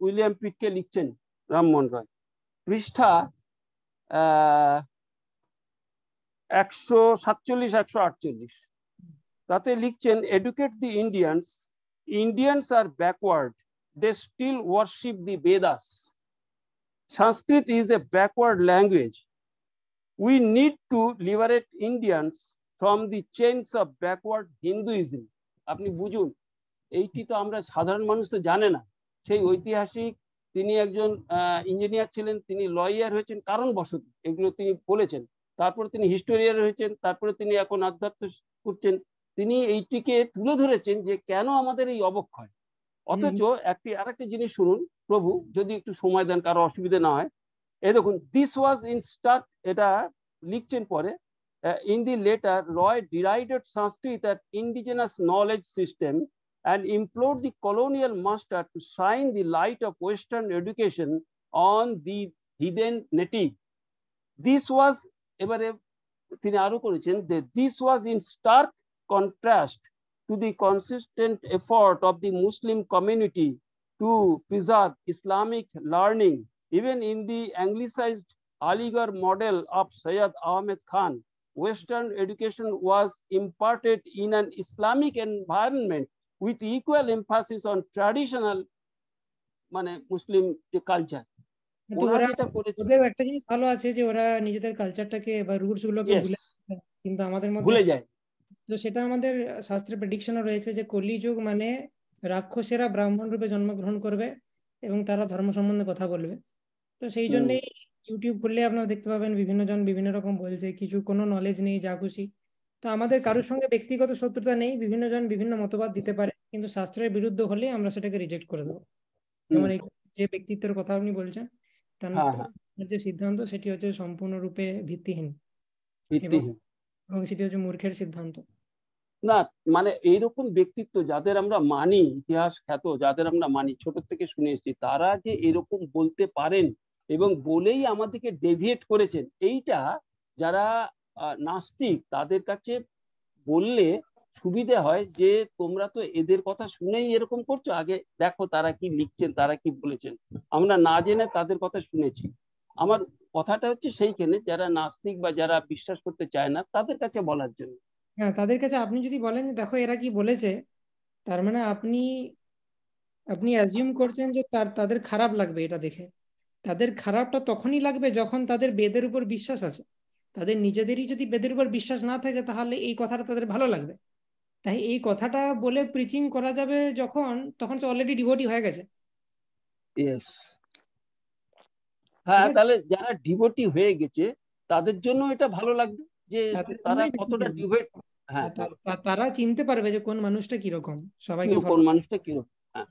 উইলিয়াম পিটকে লিখছেন রামমোহন রয় পৃষ্ঠা একশো সাতচল্লিশ একশো আটচল্লিশ তাতে লিখছেন educate the Indians Indians are backward they still worship the Vedas Sanskrit is a backward language we need to liberate Indians from the change of backward Hinduism আপনি বুঝুন এইটি তো আমরা সাধারণ মানুষ তো জানে না সেই ঐতিহাসিক তিনি একজন ইঞ্জিনিয়ার ছিলেন তিনি লয়ার হয়েছেন কারণ বসত এগুলো তিনি বলেছেন তারপরে তিনি হিস্টোরিয়ার হয়েছেন তারপরে তিনি এখন আধ্যাত্ম করছেন তিনি এইটিকে তুলে ধরেছেন যে কেন আমাদের এই অবক্ষয় অথচ একটি আর একটা জিনিস শুনুন প্রভু যদি একটু সময় দেন কারো অসুবিধা না হয় এই দেখুন দিস ওয়াজ ইনস্টার্ট এটা লিখছেন পরে in the letter Roy derided Sanskrit indigenous knowledge system and implore the colonial master to shine the light of western education on the hidden native this was এবারে তিনি আরো করেছেন this was in stark contrast to the consistent effort of the Muslim community to preserve Islamic learning, even in the anglicized Aligarh model of Sayyid Ahmed Khan, Western education was imparted in an Islamic environment with equal emphasis on traditional মানে মুসলিম যে culture ওদের একটা জিনিস ভালো আছে যে ওরা নিজেদের কালচারটাকে বা রুটস গুলোকে ভুলে কিন্তু আমাদের মধ্যে ভুলে যায় তো সেটা আমাদের শাস্ত্রে প্রেডিকশনও রয়েছে যে কলিযুগ মানে রাক্ষসেরা ব্রাহ্মণ রূপে জন্মগ্রহণ করবে এবং তারা ধর্ম সম্বন্ধে কথা বলবে তো সেই জন্যেই ইউটিউব খুললে আপনারা দেখতে পাবেন বিভিন্ন জন বিভিন্ন রকম বলছে কিছু কোনো নলেজ নেই যা খুশি তো আমাদের কারোর সঙ্গে ব্যক্তিগত শত্রুতা নেই বিভিন্ন জন বিভিন্ন মতবাদ দিতে পারে কিন্তু শাস্ত্রের বিরুদ্ধ হলে আমরা সেটাকে রিজেক্ট করে দেবো যেমন যে ব্যক্তিত্বের কথা আপনি বলছেন তার হ্যাঁ, হ্যাঁ। যে সিদ্ধান্ত সেটি হচ্ছে সম্পূর্ণরূপে ভিত্তিহীন এবং সেটি হচ্ছে মূর্খের সিদ্ধান্ত না মানে এইরকম ব্যক্তিত্ব যাদের আমরা মানি ইতিহাস খ্যাত যাদের আমরা মানি ছোট থেকে শুনে এসেছি তারা যে এরকম বলতে পারেন এবং বলেই আমাদেরকে ডেভিয়েট করেছেন এইটা যারা নাস্তিক তাদের কাছে বললে সুবিধে হয় যে তোমরা তো এদের কথা শুনেই এরকম করছো আগে দেখো তারা কি লিখছেন তারা কি বলেছেন আমরা না জেনে তাদের কথা শুনেছি আমার কথাটা হচ্ছে সেইখানে যারা নাস্তিক বা যারা বিশ্বাস করতে চায় না তাদের কাছে বলার জন্য হ্যাঁ তাদের কাছে আপনি যদি বলেন দেখো এরা কি বলেছে তার মানে আপনি আপনি অ্যাজিউম করছেন যে তার তাদের খারাপ লাগবে এটা দেখে তাদের খারাপটা তখনই লাগবে যখন তাদের বেদের উপর বিশ্বাস আছে তাদের নিজেদেরই যদি বেদের উপর বিশ্বাস না থাকে তাহলে এই কথাটা তাদের ভালো লাগবে তাই এই কথাটা বলে প্রিচিং করা যাবে যখন তখন সে অলরেডি ডিভোটি হয়ে গেছে ইয়েস হ্যাঁ তাহলে যারা ডিভোটি হয়ে গেছে তাদের জন্য এটা ভালো লাগবে যে তারা কতটা ডিবেট হ্যাঁ, হ্যাঁ। তারা চিনতে পারবে যে কোন মানুষটা কিরকম সবাই কোন মানুষটা কিরকম হ্যাঁ।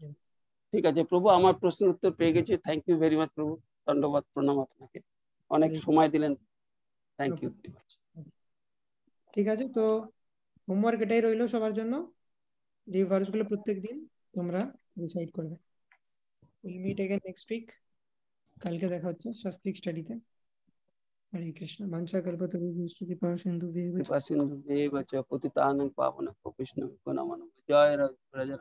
ঠিক আছে প্রভু আমার প্রশ্নের উত্তর পেয়ে গেছি থ্যাংক ইউ ভেরি মাচ প্রভু ধন্যবাদ প্রণাম আপনাকে অনেক সময় দিলেন থ্যাংক ইউ ঠিক আছে তো হোমওয়ার্ক এটাই রইলো সবার জন্য যে ভার্সগুলো প্রত্যেক দিন তোমরা ডিসাইড করবে will meet again next week কালকে দেখা হচ্ছে স্বস্তিক স্টাডিতে हरे कृष्ण सिंधु वांछा कल्पतरुभ्यश्च कृपासिन्धुभ्येव च कृपासिन्धुभ्येव च पतितानं कृष्ण को नमन जय रवि